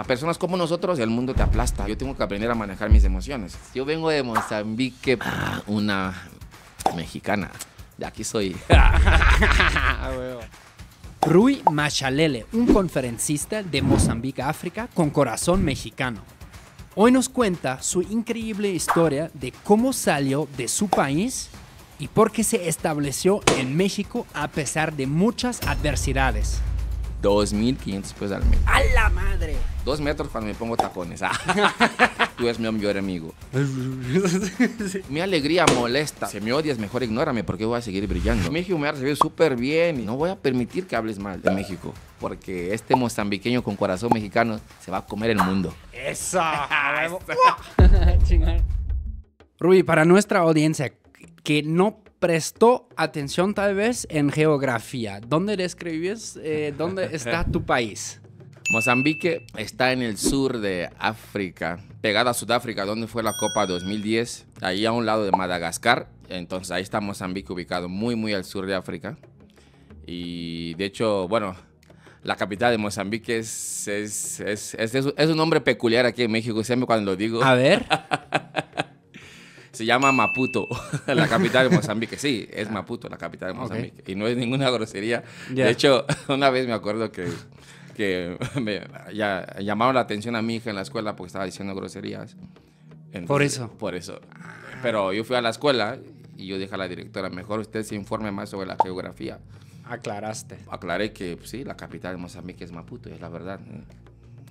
a personas como nosotros el mundo te aplasta. Yo tengo que aprender a manejar mis emociones. Yo vengo de Mozambique, ah. una mexicana. De aquí soy. Rui Machalele, un conferencista de Mozambique, África, con corazón mexicano. Hoy nos cuenta su increíble historia de cómo salió de su país y por qué se estableció en México a pesar de muchas adversidades. 2.500 pesos al mes. ¡A la madre! Dos metros cuando me pongo tacones. Ah. Tú eres mi mejor amigo. mi alegría molesta. Si me odias, mejor ignórame porque voy a seguir brillando. México me ha recibido súper bien y no voy a permitir que hables mal de México. Porque este mozambiqueño con corazón mexicano se va a comer el mundo. ¡Esa! Rubi, para nuestra audiencia que no prestó atención tal vez en geografía. ¿Dónde describes eh, dónde está tu país? Mozambique está en el sur de África, pegada a Sudáfrica, donde fue la Copa 2010, ahí a un lado de Madagascar. Entonces ahí está Mozambique ubicado muy, muy al sur de África. Y de hecho, bueno, la capital de Mozambique es, es, es un nombre peculiar aquí en México, siempre cuando lo digo. A ver. se llama Maputo, la capital de Mozambique. Sí, es Maputo, la capital de Mozambique. Y no es ninguna grosería. De hecho, una vez me acuerdo que, que ya, llamaron la atención a mi hija en la escuela porque estaba diciendo groserías. por eso. Por eso. Pero yo fui a la escuela y yo dije a la directora, mejor usted se informe más sobre la geografía. Aclaraste. Aclaré que pues, sí, la capital de Mozambique es Maputo, es la verdad.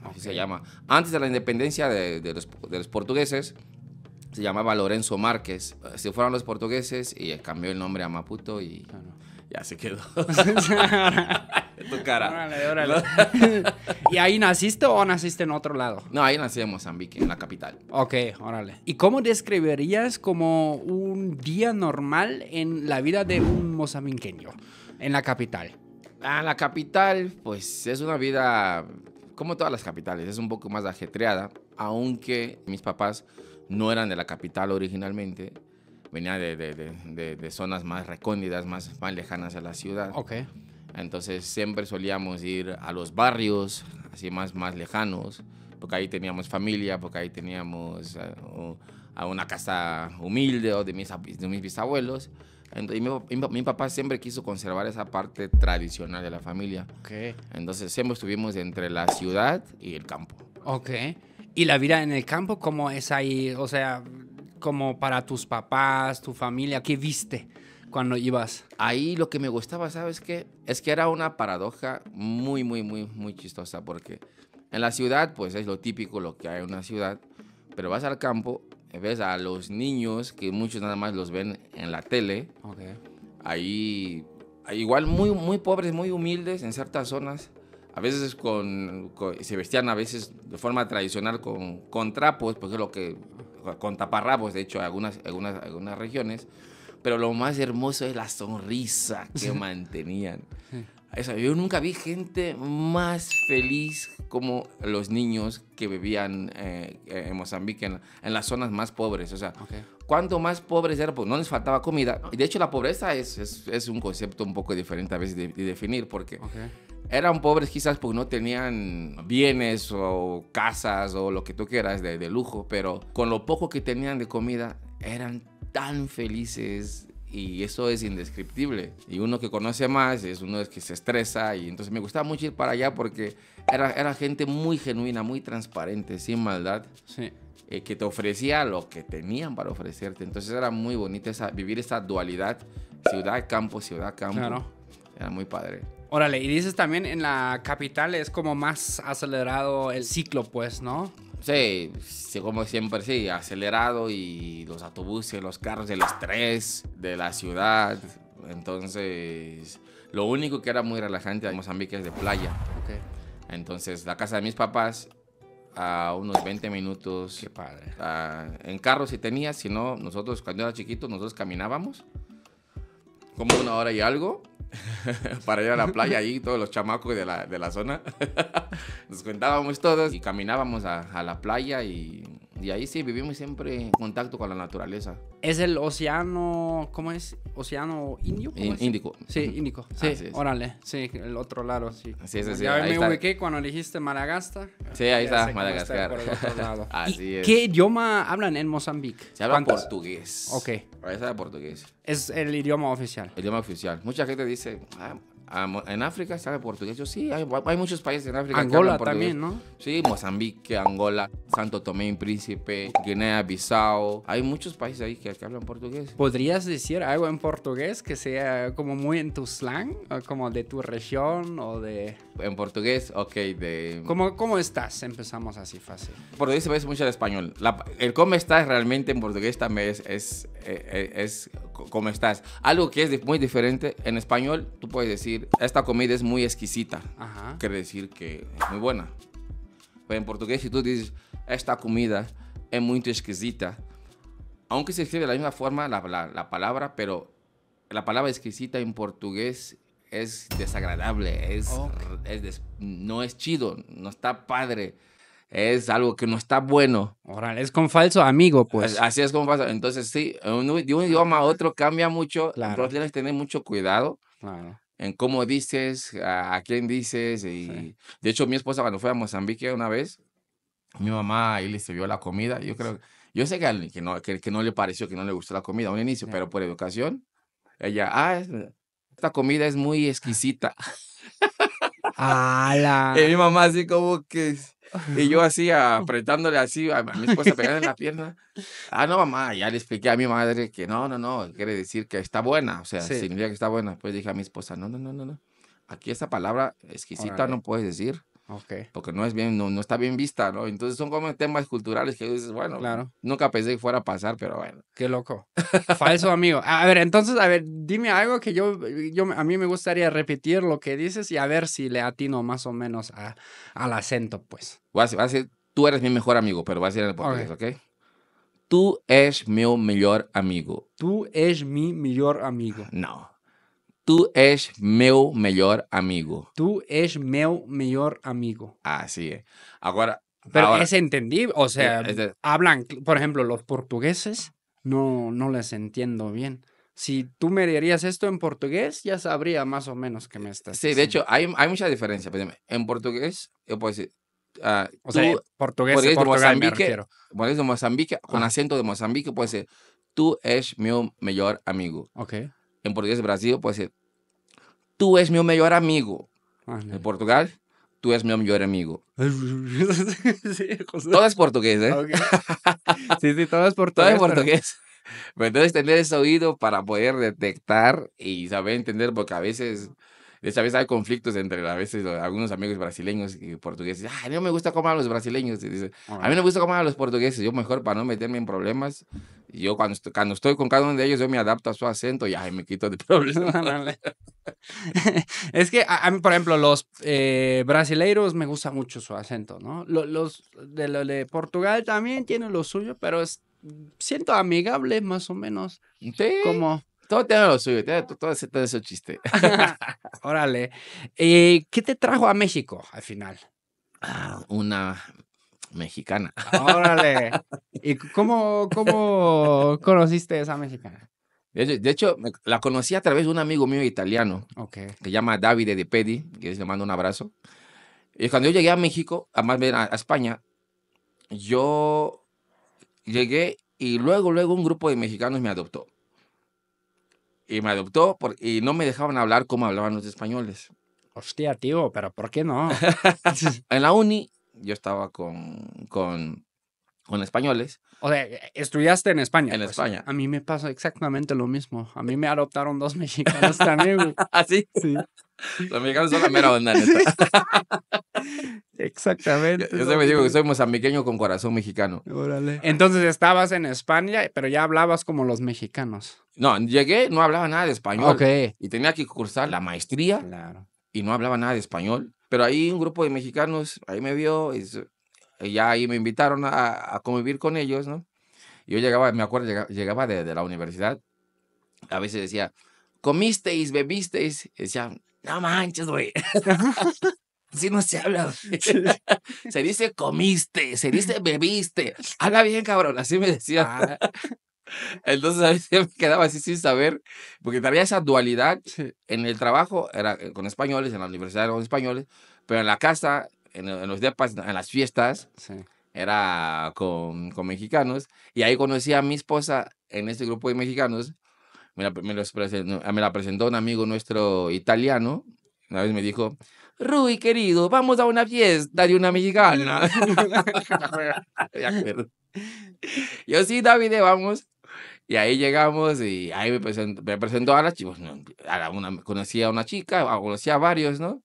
Así se llama. Antes de la independencia de los portugueses, se llamaba Lorenzo Márquez. Se fueron los portugueses y cambió el nombre a Maputo y ya se quedó. tu cara. Órale, ¿Y ahí naciste o naciste en otro lado? No, ahí nací en Mozambique, en la capital. Ok, órale. ¿Y cómo describirías como un día normal en la vida de un mozambiqueño en la capital? Ah, la capital, pues es una vida como todas las capitales, es un poco más ajetreada, aunque mis papás no eran de la capital originalmente, venían de, zonas más recónditas, más, lejanas a la ciudad. Ok. Entonces siempre solíamos ir a los barrios, así más, más lejanos, porque ahí teníamos familia, porque ahí teníamos eh, a una casa humilde o de mis, de mis bisabuelos. y mi, mi, papá siempre quiso conservar esa parte tradicional de la familia. Okay. Entonces siempre estuvimos entre la ciudad y el campo. Okay. Y la vida en el campo, ¿cómo es ahí? O sea, como para tus papás, tu familia, ¿qué viste cuando ibas? Ahí lo que me gustaba, ¿sabes qué? Es que era una paradoja muy, muy, muy, muy chistosa, porque en la ciudad, pues es lo típico lo que hay en una ciudad, pero vas al campo, ves a los niños, que muchos nada más los ven en la tele, ahí, igual muy, muy pobres, muy humildes en ciertas zonas, a veces con, se vestían a veces de forma tradicional con, con trapos, porque lo que, con taparrabos, de hecho, en algunas, algunas, algunas regiones, pero lo más hermoso es la sonrisa que mantenían. Eso, yo nunca vi gente más feliz como los niños que vivían eh, en Mozambique, en, las zonas más pobres. O sea, cuanto más pobres eran, pues no les faltaba comida. Ah. Y de hecho la pobreza es, un concepto un poco diferente a veces de, definir, porque eran pobres quizás porque no tenían bienes o casas o lo que tú quieras de, lujo, pero con lo poco que tenían de comida eran tan felices, y eso es indescriptible. Y uno que conoce más es uno que se estresa y entonces me gustaba mucho ir para allá porque era, era gente muy genuina, muy transparente, sin maldad. Sí. Eh, que te ofrecía lo que tenían para ofrecerte. Entonces era muy bonito esa, vivir esa dualidad ciudad-campo, ciudad-campo. Era muy padre. Órale, y dices también en la capital es como más acelerado el ciclo, pues, ¿no? Sí, como siempre, sí, acelerado y los autobuses, los carros, de los tres, de la ciudad. Entonces, lo único que era muy relajante de Mozambique es de playa. Entonces, la casa de mis papás a unos 20 minutos. Qué padre. en carro si tenía, si no, nosotros cuando era chiquito, nosotros caminábamos como una hora y algo para ir a la playa ahí, todos los chamacos de la, zona. Nos contábamos todos y caminábamos a la playa y y ahí sí, vivimos siempre en contacto con la naturaleza. ¿Es el océano, cómo es? ¿Océano Indio? Índico. Sí, Índico. Sí, órale. Sí, el otro lado, sí. Sí, sí, sí. Ya me está. cuando dijiste Madagascar. Sí, ahí está, Madagascar. Así es. ¿Qué idioma hablan en Mozambique? Se habla portugués. Ok. Ahí está portugués. Es el idioma oficial. El idioma oficial. Mucha gente dice, ah, Ah, en África se habla portugués. Yo sí, hay, muchos países en África. Angola que hablan también, ¿no? Sí, Mozambique, Angola, Santo Tomé y Príncipe, Guinea, Bissau. Hay muchos países ahí que, hablan portugués. ¿Podrías decir algo en portugués que sea como muy en tu slang, como de tu región o de. En portugués, ok, de. ¿Cómo, cómo estás? Empezamos así fácil. Portugués se parece mucho el español. el cómo estás realmente en portugués también es, es, eh, eh, es ¿Cómo estás. Algo que es muy diferente, en español tú puedes decir, esta comida es muy exquisita, Ajá. quiere decir que es muy buena. Pero en portugués si tú dices, esta comida es muy exquisita, aunque se escribe de la misma forma la, la, palabra, pero la palabra exquisita en portugués es desagradable, es, es no es chido, no está padre es algo que no está bueno. es con falso amigo, pues. Así es con falso. Entonces, sí, de un idioma a otro cambia mucho. Los Pero tienes que tener mucho cuidado en cómo dices, a, quién dices. Y... De hecho, mi esposa cuando fue a Mozambique una vez, mi mamá ahí le sirvió la comida. Yo creo, yo sé que, que, no, que, no le pareció, que no le gustó la comida a un inicio, pero por educación, ella, ah, esta comida es muy exquisita. y mi mamá así como que... Y yo así apretándole así a mi esposa, pegándole en la pierna. Ah, no, mamá, ya le expliqué a mi madre que no, no, no, quiere decir que está buena, o sea, significa que está buena. Pues dije a mi esposa, no, no, no, no, no. Aquí esa palabra exquisita no puedes decir. Okay. Porque no es bien, no, no, está bien vista, ¿no? Entonces son como temas culturales que dices, bueno, claro. nunca pensé que fuera a pasar, pero bueno. Qué loco. Falso amigo. A ver, entonces, a ver, dime algo que yo, yo a mí me gustaría repetir lo que dices y a ver si le atino más o menos a, al acento, pues. Vas a, decir, tú eres mi mejor amigo, pero vas a ser en portugués, ¿ok? ¿okay? Tú eres mi mejor amigo. Tú eres mi mejor amigo. No. Tú es meu mejor amigo. Tú es meu mejor amigo. Así es. Ahora, Pero es entendible, o sea, hablan, por ejemplo, los portugueses, no, no les entiendo bien. Si tú me dirías esto en portugués, ya sabría más o menos que me estás. Sí, de hecho, hay, hay mucha diferencia. En portugués, yo puedo decir, ah, o sea, portugués, de Mozambique, portugués de Mozambique, con ah. acento de Mozambique, puede decir, tú es mi mejor amigo. Ok En portugués de Brasil puede decir, Tú es mi mejor amigo. En Portugal, tú es mi mejor amigo. todo es portugués, ¿eh? Sí, sí, todo es portugués. Todo es portugués. Pero... Pero entonces tener ese oído para poder detectar y saber entender, porque a veces de esa vez hay conflictos entre a veces algunos amigos brasileños y portugueses. Ah, no me gusta comer a los brasileños. dice, a mí no me gusta comer a los portugueses. Yo mejor para no meterme en problemas. Yo cuando estoy, cuando estoy con cada uno de ellos, yo me adapto a su acento y me quito de problemas. es que a, mí, por ejemplo, los eh, brasileiros me gusta mucho su acento, ¿no? Los, de, de Portugal también tienen lo suyo, pero es siento amigable más o menos. Sí. Como todo tiene lo suyo, todo ese, todo ese chiste. Órale. ¿Y eh, ¿Qué te trajo a México al final? Ah, una mexicana. Órale. ¿Y cómo, cómo conociste a esa mexicana? De hecho, la conocí a través de un amigo mío italiano que se llama Davide de Pedi, que le mando un abrazo. Y cuando yo llegué a México, a más bien a, España, yo llegué y luego, luego un grupo de mexicanos me adoptó y me adoptó y no me dejaban hablar como hablaban los españoles. Hostia, tío, pero ¿por qué no? en la uni yo estaba con, con con españoles. O sea, e, e, estudiaste en España. En pues. España. A mí me pasó exactamente lo mismo. A mí me adoptaron dos mexicanos también, güey. ¿Ah, sí? Sí. Los mexicanos son la mera onda, Exactamente. Yo, yo siempre digo que soy mozambiqueño con corazón mexicano. Órale. Entonces estabas en España, pero ya hablabas como los mexicanos. No, llegué, no hablaba nada de español. Ok. Y tenía que cursar la maestría. Claro. Y no hablaba nada de español. Pero ahí un grupo de mexicanos, ahí me vio, y ya ahí me invitaron a, a convivir con ellos, ¿no? Yo llegaba, me acuerdo, llegaba, de, la universidad. A veces decía, comisteis, bebisteis. Y decía, no manches, güey. Así no se habla. se dice comiste, se dice bebiste. Haga bien, cabrón. Así me decía. Ah. Entonces a veces quedaba así sin saber, porque había esa dualidad. En el trabajo era eh, con españoles, en la universidad con españoles, pero en la casa en, los en las fiestas, era con, con, mexicanos. Y ahí conocí a mi esposa en este grupo de mexicanos. Me la, me presentó, la presentó un amigo nuestro italiano. Una vez me dijo, Rui, querido, vamos a una fiesta de una mexicana. Yo sí, David, eh, vamos. Y ahí llegamos y ahí me presentó, a las chicas. conocía a una, conocí a una chica, conocí a varios, ¿no?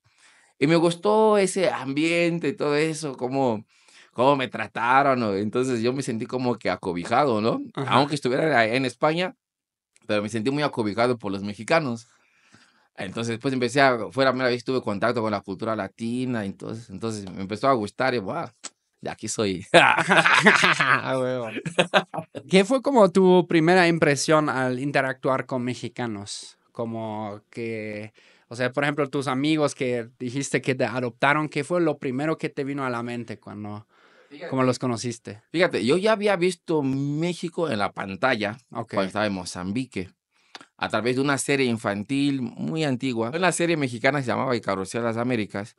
Y me gustó ese ambiente, y todo eso, como cómo me trataron. Entonces yo me sentí como que acobijado, ¿no? Aunque estuviera en España, pero me sentí muy acobijado por los mexicanos. Entonces después pues, empecé a, fue la primera vez tuve contacto con la cultura latina, entonces, entonces me empezó a gustar y wow, de aquí soy. ¿Qué fue como tu primera impresión al interactuar con mexicanos? Como que o sea, por ejemplo, tus amigos que dijiste que te adoptaron, ¿qué fue lo primero que te vino a la mente cuando los conociste? Fíjate, yo ya había visto México en la pantalla cuando estaba en Mozambique a través de una serie infantil muy antigua. En la serie mexicana se llamaba El de las Américas.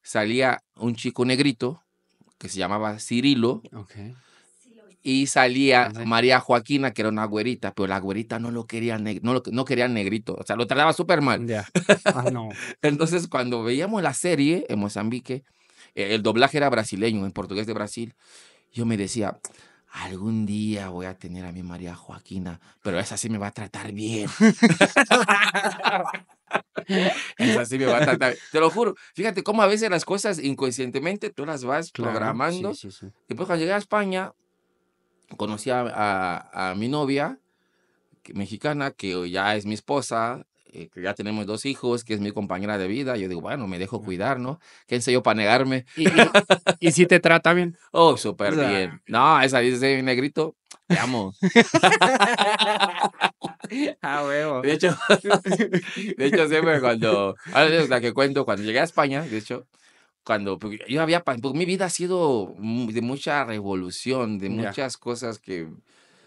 Salía un chico negrito que se llamaba Cirilo y salía María Joaquina, que era una güerita, pero la güerita no lo quería, no, no quería negrito, o sea, lo trataba súper mal. Ah, no. Entonces, cuando veíamos la serie en Mozambique, e-, el doblaje era brasileño, en portugués de Brasil, yo me decía, algún día voy a tener a mi María Joaquina, pero esa sí me va a tratar bien. Esa sí me va a tratar. Te lo juro. Fíjate cómo a veces las cosas inconscientemente tú las vas programando. Y pues cuando llegué a España, conocí a, mi novia mexicana, que ya es mi esposa, eh, que ya tenemos dos hijos, que es mi compañera de vida. Yo digo, bueno, me dejo cuidar, ¿no? ¿Qué sé yo para negarme? ¿Y, si te trata bien? Oh, súper bien. No, esa dice, negrito, te amo. ah, huevo. De hecho, de hecho, siempre cuando, ahora la que cuento, cuando llegué a España, de hecho, cuando pues, yo había, pues, mi vida ha sido de mucha revolución, de muchas cosas que,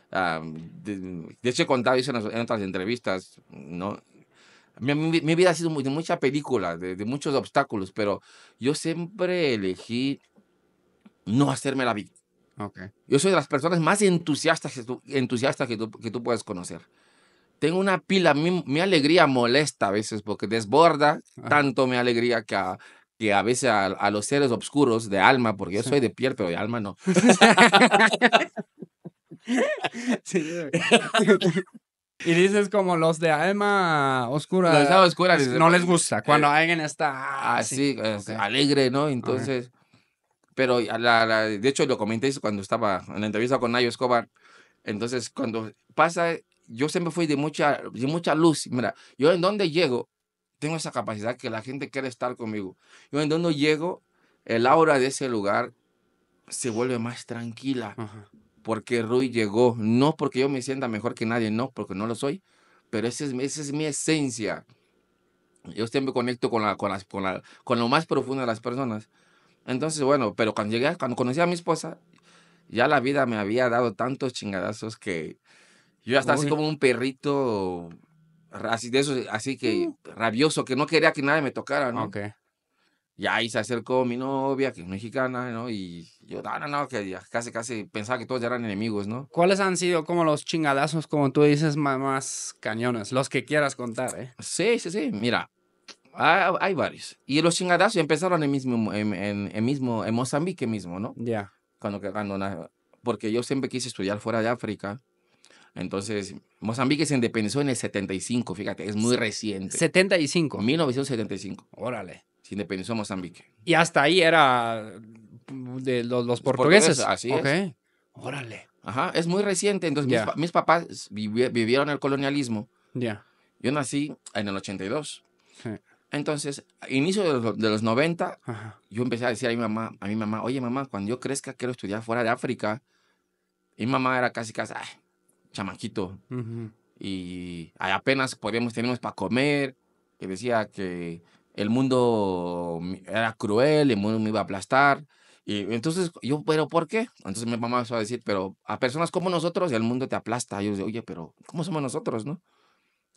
de, hecho he contado eso en, otras entrevistas, ¿no? Mi, vida ha sido de mucha película, de, muchos obstáculos, pero yo siempre elegí no hacerme la vida. Okay. Yo soy de las personas más entusiastas, que tú, entusiastas que, tú, que tú puedes conocer tengo una pila, mi, mi, alegría molesta a veces porque desborda tanto mi alegría que que a veces a, los seres oscuros de alma, porque yo soy de piel, pero de alma no. y dices como los de alma oscura. Los de oscura no pues, les gusta eh, cuando alguien está ah, así, eh, alegre, ¿no? Entonces, pero de hecho lo comenté cuando estaba en la entrevista con Nayo Escobar. Entonces, cuando pasa, yo siempre fui de mucha, de mucha luz. Mira, yo en donde llego, tengo esa capacidad que la gente quiere estar conmigo. Y en donde llego, el aura de ese lugar se vuelve más tranquila. Porque Rui llegó, no porque yo me sienta mejor que nadie, no, porque no lo soy, pero esa es, es mi esencia. Yo siempre conecto con, la, con, lo más profundo de las personas. Entonces, bueno, pero cuando llegué, cuando conocí a mi esposa, ya la vida me había dado tantos chingadazos que yo hasta así como un perrito Así de eso, así que mm. rabioso, que no quería que nadie me tocara, ah, ¿no? Ok. Y ahí se acercó mi novia, que es mexicana, ¿no? Y yo, no, no, que casi, casi pensaba que todos ya eran enemigos, ¿no? ¿Cuáles han sido como los chingadazos, como tú dices, más, cañones? Los que quieras contar, ¿eh? Sí, sí, sí. Mira, hay, varios. Y los chingadazos empezaron en, mismo, en, en, mismo, Mozambique mismo, ¿no? Ya. porque yo siempre quise estudiar fuera de África entonces, Mozambique se independizó en el 75, fíjate, es muy reciente. 75. 1975. Órale. Se independizó Mozambique. Y hasta ahí era mm, de los, portugueses. Así es. Órale. Ajá, es muy reciente. Entonces, mis, papás vivieron el colonialismo. Ya. Yo nací en el 82. Sí. Entonces, a inicio de los, 90, Ajá. yo empecé a decir a mi mamá, a mi mamá, oye mamá, cuando yo crezca quiero estudiar fuera de África. Y mi mamá era casi casi, chamaquito. Y apenas podíamos, teníamos para comer, que decía que el mundo era cruel, el mundo me iba a aplastar. Y entonces yo, ¿pero por qué? Entonces mi mamá empezó a decir, pero a personas como nosotros el mundo te aplasta. Y yo decía, oye, pero ¿cómo somos nosotros, no?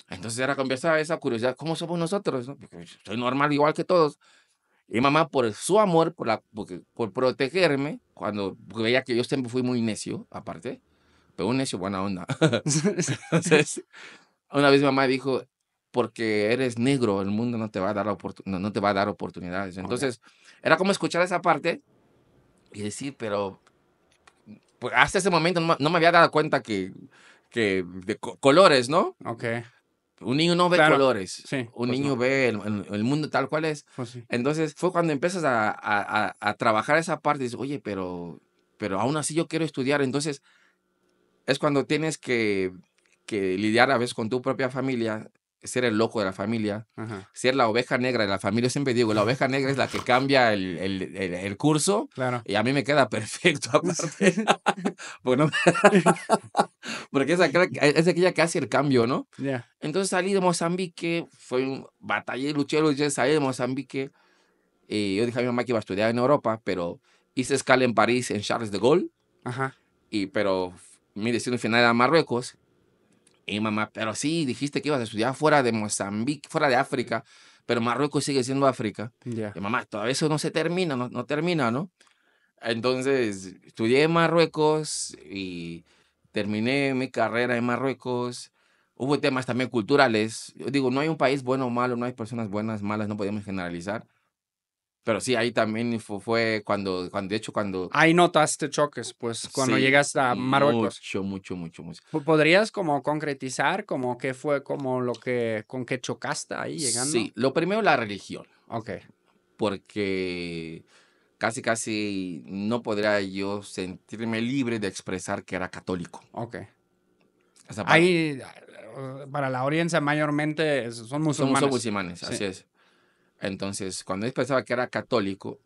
Entonces era conversar esa curiosidad, ¿cómo somos nosotros? No? Porque soy normal igual que todos. Y mamá, por su amor, por, la, porque por protegerme, cuando veía que yo siempre fui muy necio, aparte, pero un hecho buena onda. Entonces, una vez mi mamá dijo, porque eres negro, el mundo no te va a dar, no te va a dar oportunidades. Entonces, era como escuchar esa parte y decir, pero pues, hasta ese momento no, me había dado cuenta que, que de colores, ¿no? Ok. Un niño no ve colores. un pues, niño ve el, mundo tal cual es. Pues, Entonces, fue cuando empiezas a, a, a, trabajar esa parte y dices, oye, pero, pero aún así yo quiero estudiar. Entonces, es cuando tienes que, que, lidiar a veces con tu propia familia, ser el loco de la familia, ser la oveja negra de la familia. siempre digo, la oveja negra es la que cambia el, el, el, curso. Y a mí me queda perfecto aparte. Pues porque es aquella, que hace el cambio, ¿no? Entonces salí de Mozambique, fue un batallé, luché, luché, salí de Mozambique. Y eh, yo dije a mi mamá que iba a estudiar en Europa, pero hice escala en París, en Charles de Gaulle. Ajá. Y, pero mi destino final era Marruecos. Y mamá, pero sí, dijiste que ibas a estudiar fuera de Mozambique, fuera de África, pero Marruecos sigue siendo África. Y mamá, todavía eso no se termina, no, no termina, ¿no? Entonces, estudié en Marruecos y terminé mi carrera en Marruecos. Hubo temas también culturales. Yo digo, no hay un país bueno o malo, no hay personas buenas, malas, no podemos generalizar. Pero sí, ahí también fue, cuando, cuando, de hecho, cuando... Ahí notaste choques, pues, cuando llegaste llegas a Marruecos. Mucho, mucho, mucho, mucho. ¿Podrías como concretizar como qué fue como lo que, con qué chocaste ahí llegando? Sí, lo primero la religión. Ok. Porque casi, casi no podría yo sentirme libre de expresar que era católico. Ok. Ahí, eh, para la audiencia mayormente son musulmanes. Son musulmanes, así es. Entonces, cuando él pensaba que era católico,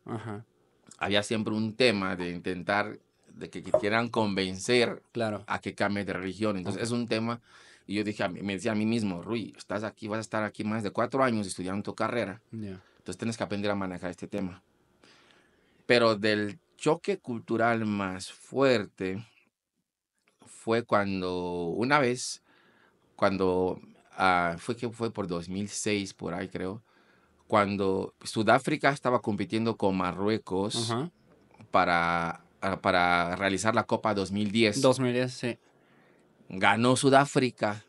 había siempre un tema de intentar de que quieran convencer a que cambie de religión. Entonces, es un tema. Y yo dije, me decía a mí mismo, Rui, estás aquí, vas a estar aquí más de cuatro años estudiando tu carrera. Entonces, tienes que aprender a manejar este tema. Pero del choque cultural más fuerte fue cuando, una vez, cuando ah, fue que fue por 2006, por ahí creo, cuando Sudáfrica estaba compitiendo con Marruecos para, ah, para realizar la Copa 2010. 2010, sí. Ganó Sudáfrica,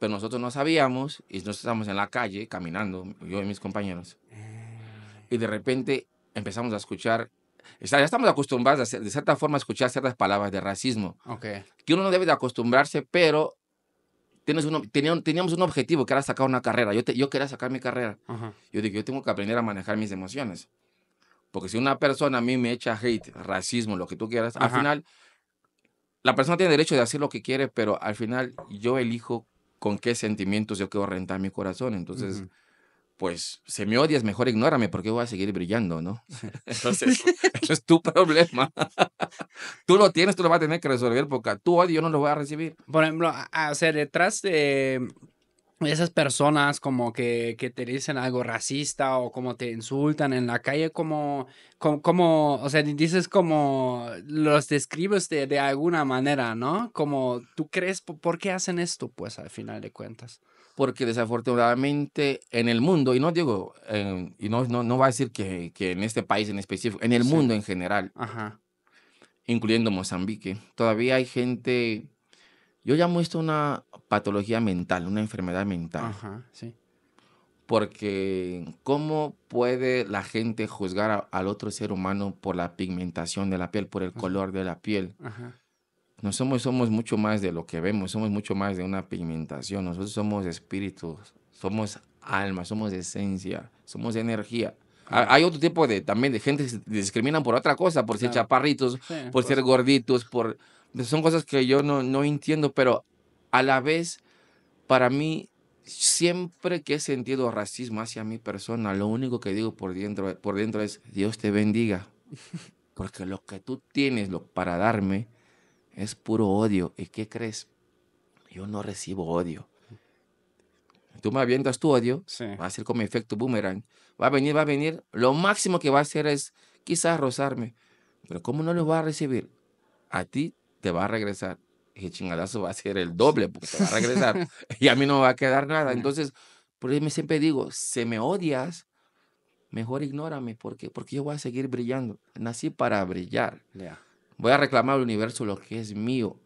pero nosotros no sabíamos y nosotros estábamos en la calle caminando, yo y mis compañeros. Y de repente empezamos a escuchar ya estamos acostumbrados, de cierta forma, a escuchar ciertas palabras de racismo. Que uno no debe de acostumbrarse, pero teníamos un objetivo que era sacar una carrera. Yo, te, yo quería sacar mi carrera. Yo digo, yo tengo que aprender a manejar mis emociones. Porque si una persona a mí me echa hate, racismo, lo que tú quieras, al final, la persona tiene derecho de hacer lo que quiere, pero al final yo elijo con qué sentimientos yo quiero rentar mi corazón. Entonces, pues se me odias, mejor ignórame porque voy a seguir brillando, ¿no? Entonces, eso es tu problema. tú lo tienes, tú lo vas a tener que resolver porque tu odio yo no lo voy a recibir. Por ejemplo, hacer detrás de em, esas personas como que, te dicen algo racista o como te insultan en la calle, como, como, o sea, dices como los describes de alguna manera, ¿no? Como tú crees, ¿por qué hacen esto? Pues al final de cuentas porque desafortunadamente en el mundo, y no digo, eh, y no, no, va a decir que, que, en este país en específico, en el mundo en general, incluyendo Mozambique, todavía hay gente, yo llamo esto una patología mental, una enfermedad mental. Porque ¿cómo puede la gente juzgar al otro ser humano por la pigmentación de la piel, por el color de la piel? Ajá nosotros somos, somos mucho más de lo que vemos, somos mucho más de una pigmentación. Nosotros somos espíritus, somos alma, somos esencia, somos energía. Hay otro tipo de también de gente que se discriminan por otra cosa, por ser chaparritos, por ser gorditos, por son cosas que yo no, no entiendo, pero a la vez, para mí, siempre que he sentido racismo hacia mi persona, lo único que digo por dentro, por dentro es, Dios te bendiga, porque lo que tú tienes lo, para darme, es puro odio. ¿Y qué crees? Yo no recibo odio. Tú me avientas tu odio, va a ser como efecto boomerang. Va a venir, va a venir. Lo máximo que va a hacer es quizás rozarme. Pero ¿cómo no lo va a recibir? A ti te va a regresar. Y el chingadazo va a ser el doble porque te va a regresar. y a mí no me va a quedar nada. Entonces, por eso me siempre digo, si me odias, mejor ignórame. porque Porque yo voy a seguir brillando. Nací para brillar. Lea. Voy a reclamar al universo lo que es mío,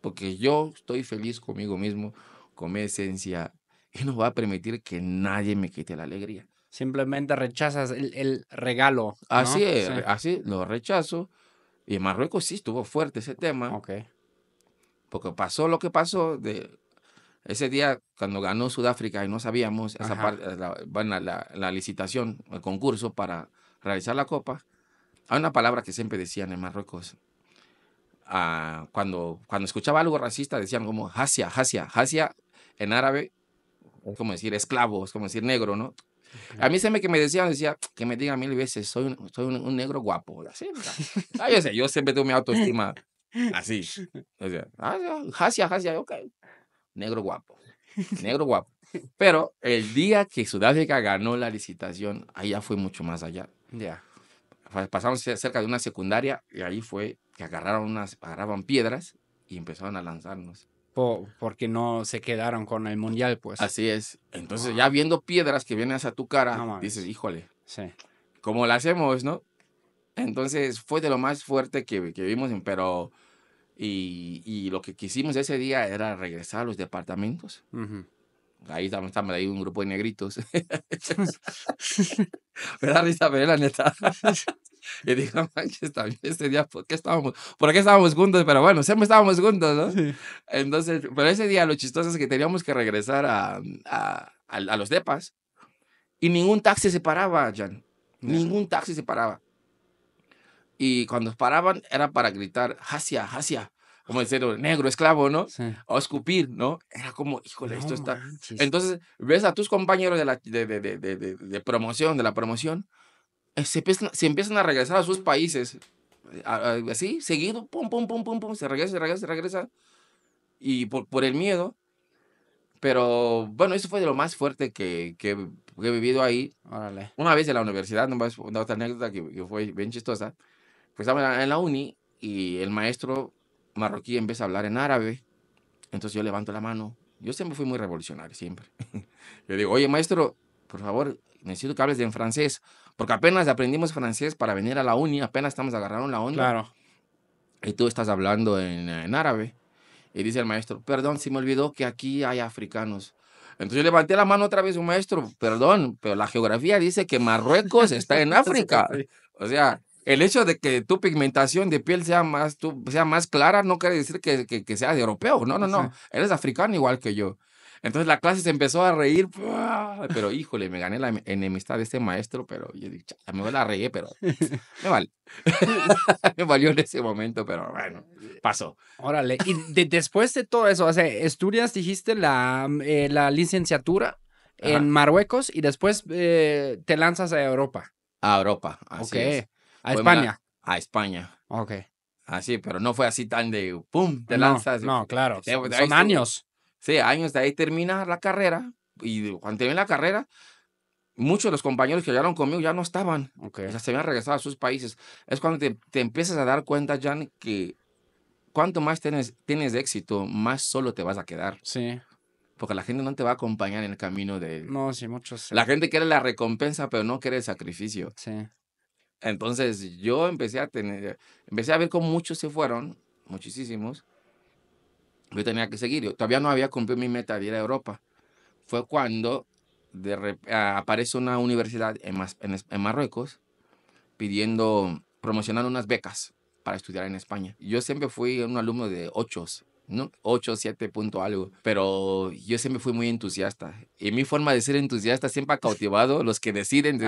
porque yo estoy feliz conmigo mismo, con mi esencia, y no va a permitir que nadie me quite la alegría. Simplemente rechazas el, regalo. Así es, así lo rechazo. Y en Marruecos sí estuvo fuerte ese tema. Porque pasó lo que pasó. De, ese día, cuando ganó Sudáfrica y no sabíamos, esa la, licitación, el concurso para realizar la copa, hay una palabra que siempre decían en Marruecos. Ah, cuando, cuando escuchaba algo racista decían como hasia, hasia, hasia en árabe, es como decir esclavo, es como decir negro, ¿no? A mí siempre que me decían, decía, que me digan mil veces, soy un, soy un, negro guapo. Así, ah, yo, siempre tengo mi autoestima así. Ah, hasia, hasia, ok. Negro guapo, negro guapo. Pero el día que Sudáfrica ganó la licitación, ahí ya fue mucho más allá. Ya pasaron cerca de una secundaria y ahí fue que agarraron unas, agarraban piedras y empezaron a lanzarnos. porque no se quedaron con el mundial, pues. Así es. Entonces, ya ah. viendo piedras que vienen hacia tu cara, dices, híjole, sí. ¿cómo la hacemos, no? Entonces, fue de lo más fuerte que, que vimos, pero. Y, y, lo que quisimos ese día era regresar a los departamentos. Ahí también ahí un grupo de negritos. me risa, pero la neta. y dije, manches, también ese día, ¿por qué estábamos? ¿Por qué estábamos juntos? Pero bueno, siempre estábamos juntos, ¿no? Entonces, pero ese día lo chistoso es que teníamos que regresar a, a, a, los depas y ningún taxi se paraba, Jan. Ningún taxi se paraba. Y cuando paraban era para gritar, Hacia, Hacia como decir negro, esclavo, ¿no? Sí. O escupir, ¿no? Era como, híjole, esto está... Entonces, ves a tus compañeros de, la, de, de, de, de promoción, de la promoción, eh, se empiezan, a regresar a sus países, eh, así, seguido, pum, pum, pum, pum, pum, se regresa, se regresa, se regresa, y por, por el miedo. Pero bueno, eso fue de lo más fuerte que, que, he vivido ahí. Órale. Una vez en la universidad, nomás una otra anécdota que, que fue bien chistosa, pues estaba en la uni y el maestro marroquí empieza a hablar en árabe. Entonces yo levanto la mano. Yo siempre fui muy revolucionario, siempre. Le digo, oye, maestro, por favor, necesito que hables en francés, porque apenas aprendimos francés para venir a la uni, apenas estamos agarrando la onda. Claro. Y tú estás hablando en, en árabe. Y dice el maestro, perdón, se me olvidó que aquí hay africanos. Entonces yo levanté la mano otra vez, un maestro, perdón, pero la geografía dice que Marruecos está en África. O sea, el hecho de que tu pigmentación de piel sea más, sea más clara no quiere decir que, que, de seas europeo. No, no, no. Eres africano igual que yo. Entonces la clase se empezó a reír, pero híjole, me gané la enemistad de este maestro, pero yo dije, a la reí, pero me vale. me valió en ese momento, pero bueno, pasó. Órale, y después de todo eso, o sea, estudias, dijiste, la, mm, eh, la licenciatura en Marruecos y después eh, te lanzas a Europa. A Europa, así okay. es. A España. a España. Ok. Así, pero no fue así tan de pum, te lanzas. No, claro. Son años. Sí, años. De ahí termina la carrera. Y cuando termina la carrera, muchos de los compañeros que llegaron conmigo ya no estaban. Okay. O sea, se habían regresado a sus países. Es cuando te, empiezas a dar cuenta, Jan, que cuanto más tienes, tienes éxito, más solo te vas a quedar. Sí. Porque la gente no te va a acompañar en el camino de... No, sí, muchos. La gente quiere la recompensa, pero no quiere el sacrificio. Sí. Entonces yo empecé a tener, empecé a ver cómo muchos se fueron, muchísimos. Yo tenía que seguir, yo todavía no había cumplido mi meta de ir a Europa. Fue cuando de, aparece una universidad en, Marruecos pidiendo, promocionar unas becas para estudiar en España. Yo siempre fui un alumno de ochos, ¿no? ocho 7 punto algo. Pero yo siempre fui muy entusiasta. Y mi forma de ser entusiasta siempre ha cautivado los que deciden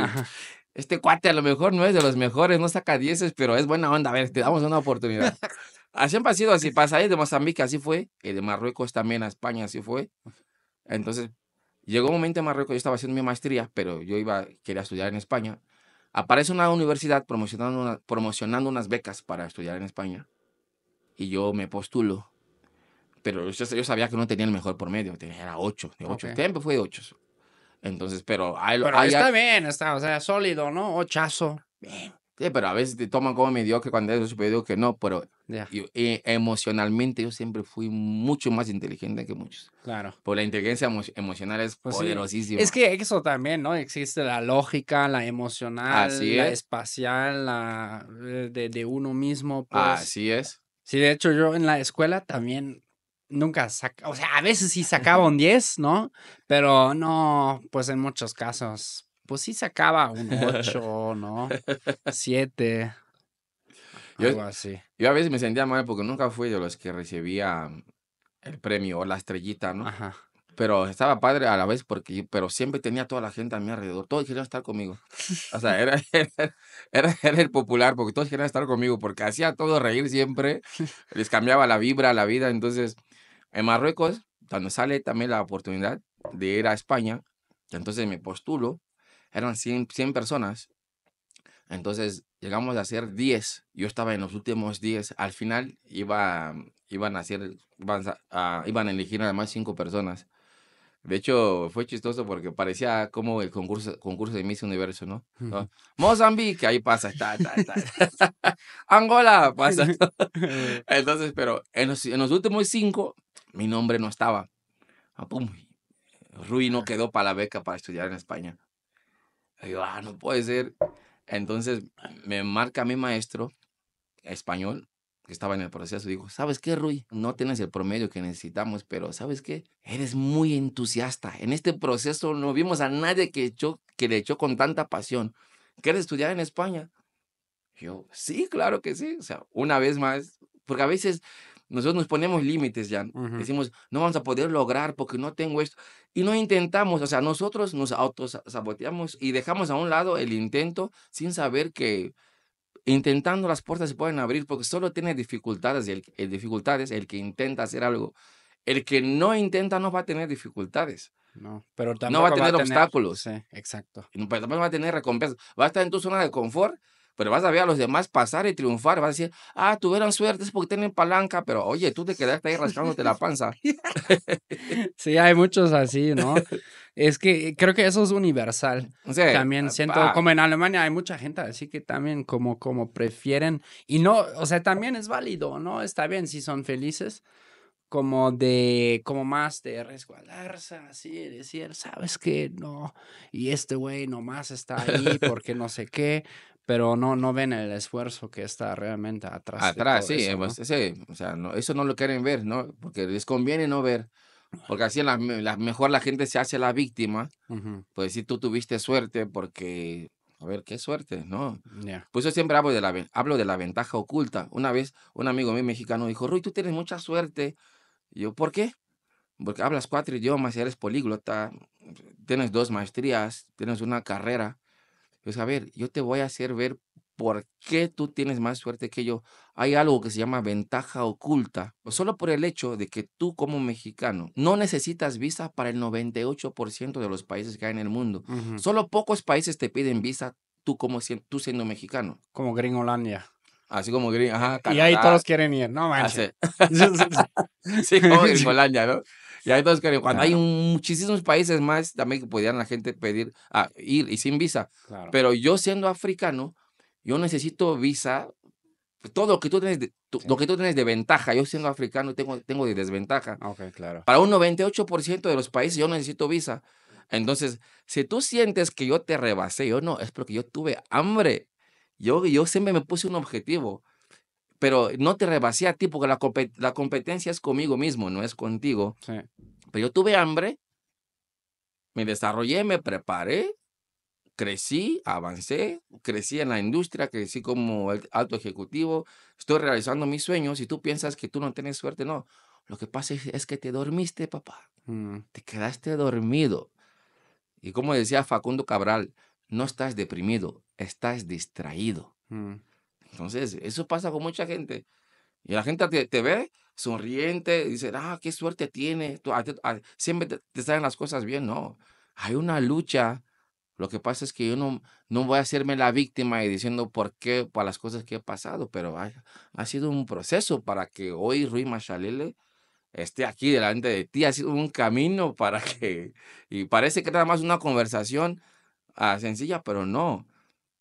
este cuate a lo mejor no es de los mejores, no saca dieces, pero es buena onda. A ver, te damos una oportunidad. Así ha sido así. Pasa de Mozambique, así fue. Y de Marruecos también a España, así fue. Entonces, llegó un momento en Marruecos, yo estaba haciendo mi maestría, pero yo iba, quería estudiar en España. Aparece una universidad promocionando, una, promocionando unas becas para estudiar en España. Y yo me postulo. Pero yo, sabía que no tenía el mejor promedio, tenía, era 8. De 8. fue de 8. Entonces, pero... ahí está bien, está, o sea, sólido, ¿no? Ochazo. Bien. Sí, pero a veces te toman como que cuando eso yo digo que no, pero eh, emocionalmente yo siempre fui mucho más inteligente que muchos. Claro. Por la inteligencia emocional es pues poderosísima. Es que eso también, ¿no? Existe la lógica, la emocional, la espacial, la eh, de, de, uno mismo. Pues. Así es. Sí, de hecho yo en la escuela también nunca saca, o sea, a veces sí sacaba un 10, ¿no? Pero no, pues en muchos casos, pues sí sacaba un 8, ¿no? 7. algo así. Yo a veces me sentía mal porque nunca fui de los que recibía el premio o la estrellita, ¿no? Ajá. Pero estaba padre a la vez porque, pero siempre tenía toda la gente a mi alrededor. Todos querían estar conmigo. O sea, era, era el popular porque todos querían estar conmigo porque hacía todo reír siempre. Les cambiaba la vibra, la vida. Entonces, en Marruecos, cuando sale también la oportunidad de ir a España, entonces me postulo, eran 100, personas, entonces llegamos a ser 10, yo estaba en los últimos 10, al final iba, mm, iban a hacer, iban a, a elegir además 5 personas. De hecho, fue chistoso porque parecía como el concurso, concurso de Miss Universo, ¿no? Mozambique, ahí pasa, está, está, Angola, pasa. Entonces, pero en los, últimos cinco, mi nombre no estaba. Ah, eh, Rui no quedó para la beca para estudiar en España. yo, ah, no puede ser. Entonces me marca mi maestro español que estaba en el proceso. Digo, ¿sabes qué, Rui? No tienes el promedio que necesitamos, pero ¿sabes qué? Eres muy entusiasta. En este proceso no vimos a nadie que, que le echó con tanta pasión. ¿Quieres estudiar en España? yo, sí, claro que sí. O sea, una vez más, porque a veces nosotros nos ponemos límites ya. Decimos, no vamos a poder lograr porque no tengo esto. Y no intentamos, o sea, nosotros nos autosaboteamos y dejamos a un lado el intento sin saber que intentando las puertas se pueden abrir porque solo tiene dificultades y el, dificultades el que intenta hacer algo. El que no intenta no va a tener dificultades. No, pero tampoco no va a tener obstáculos. sí, exacto. Pero tampoco va a tener recompensas. Va a estar en tu zona de confort pero vas a ver a los demás pasar y triunfar. Vas a decir, ah, tuvieron suerte, es porque tienen palanca. Pero oye, tú te quedaste ahí rascándote la panza. sí, hay muchos así, ¿no? Es que eh, creo que eso es universal. sea también ah, siento, como en Alemania hay mucha gente, así que también como, como prefieren. Y no, o sea, también es válido, ¿no? Está bien si son felices como de, como más de resguardarse, así, decir, sabes que no, y este güey nomás está ahí porque no sé qué, pero no, no ven el esfuerzo que está realmente atrás. Atrás, sí, eso, pues, ¿no? o sea, no, eso no lo quieren ver, ¿no? Porque les conviene no ver. Porque así la, mejor la gente se hace la víctima. Pues si tú tuviste suerte, porque, a ver, qué suerte, ¿no? Pues yo siempre hablo de, la, hablo de la ventaja oculta. Una vez un amigo mío mexicano dijo, Rui, tú tienes mucha suerte. yo, ¿por qué? Porque hablas cuatro idiomas, eres políglota, tienes dos maestrías, tienes una carrera. Pues a ver, yo te voy a hacer ver por qué tú tienes más suerte que yo. Hay algo que se llama ventaja oculta, solo por el hecho de que tú como mexicano no necesitas visa para el 98% de los países que hay en el mundo. Solo pocos países te piden visa tú como tú siendo mexicano. Como Gringolandia. Así como Green, ajá, Y ahí todos quieren ir, no ah, manches. sí, como Gringolandia, ¿no? Y hay cuando hay muchísimos países más también que podían la gente pedir a ah, ir y sin visa. Pero yo siendo africano, yo necesito visa. Pues, todo lo que tú tienes de, lo que tú tienes de ventaja, yo siendo africano tengo, tengo de desventaja. Ah, claro. Para un 98% de los países yo necesito visa. Entonces, si tú sientes que yo te rebasé, yo no, es porque yo tuve hambre. Yo, yo siempre me puse un objetivo pero no te rebasé a ti porque la, competencia es conmigo mismo, no es contigo. Pero yo tuve hambre, me desarrollé, me preparé, crecí, avancé, crecí en la industria, crecí como alto ejecutivo, estoy realizando mis sueños y tú piensas que tú no tienes suerte, no. Lo que pasa es, que te dormiste, papá. Mm. Te quedaste dormido. Y como decía Facundo Cabral, no estás deprimido, estás distraído. Mm. Entonces, eso pasa con mucha gente. Y la gente te, ve sonriente, dice, ah, qué suerte tiene. Ah, ah, siempre te, salen las cosas bien. No, hay una lucha. Lo que pasa es que yo no, no voy a hacerme la víctima y diciendo por qué, por las cosas que he pasado, pero ha, ha sido un proceso para que hoy Rui Machalele esté aquí delante de ti. Ha sido un camino para que... Y parece que nada más una conversación ah, sencilla, pero no.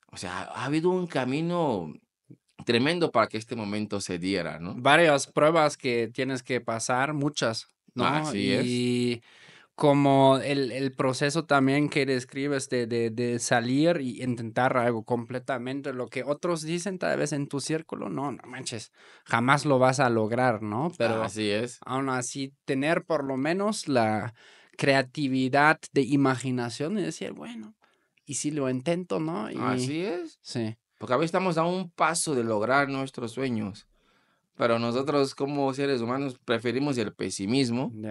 O sea, ha habido un camino tremendo para que este momento se diera, ¿no? Varias pruebas que tienes que pasar, muchas, ¿no? Así y como el, el, proceso también que describes de, de, salir y intentar algo completamente, lo que otros dicen tal vez en tu círculo, no, no manches, jamás lo vas a lograr, ¿no? Pero así es. Aún así, tener por lo menos la creatividad de imaginación y decir, bueno, y si lo intento, ¿no? Así es. Sí. Porque a veces estamos a un paso de lograr nuestros sueños, pero nosotros como seres humanos preferimos el pesimismo. Es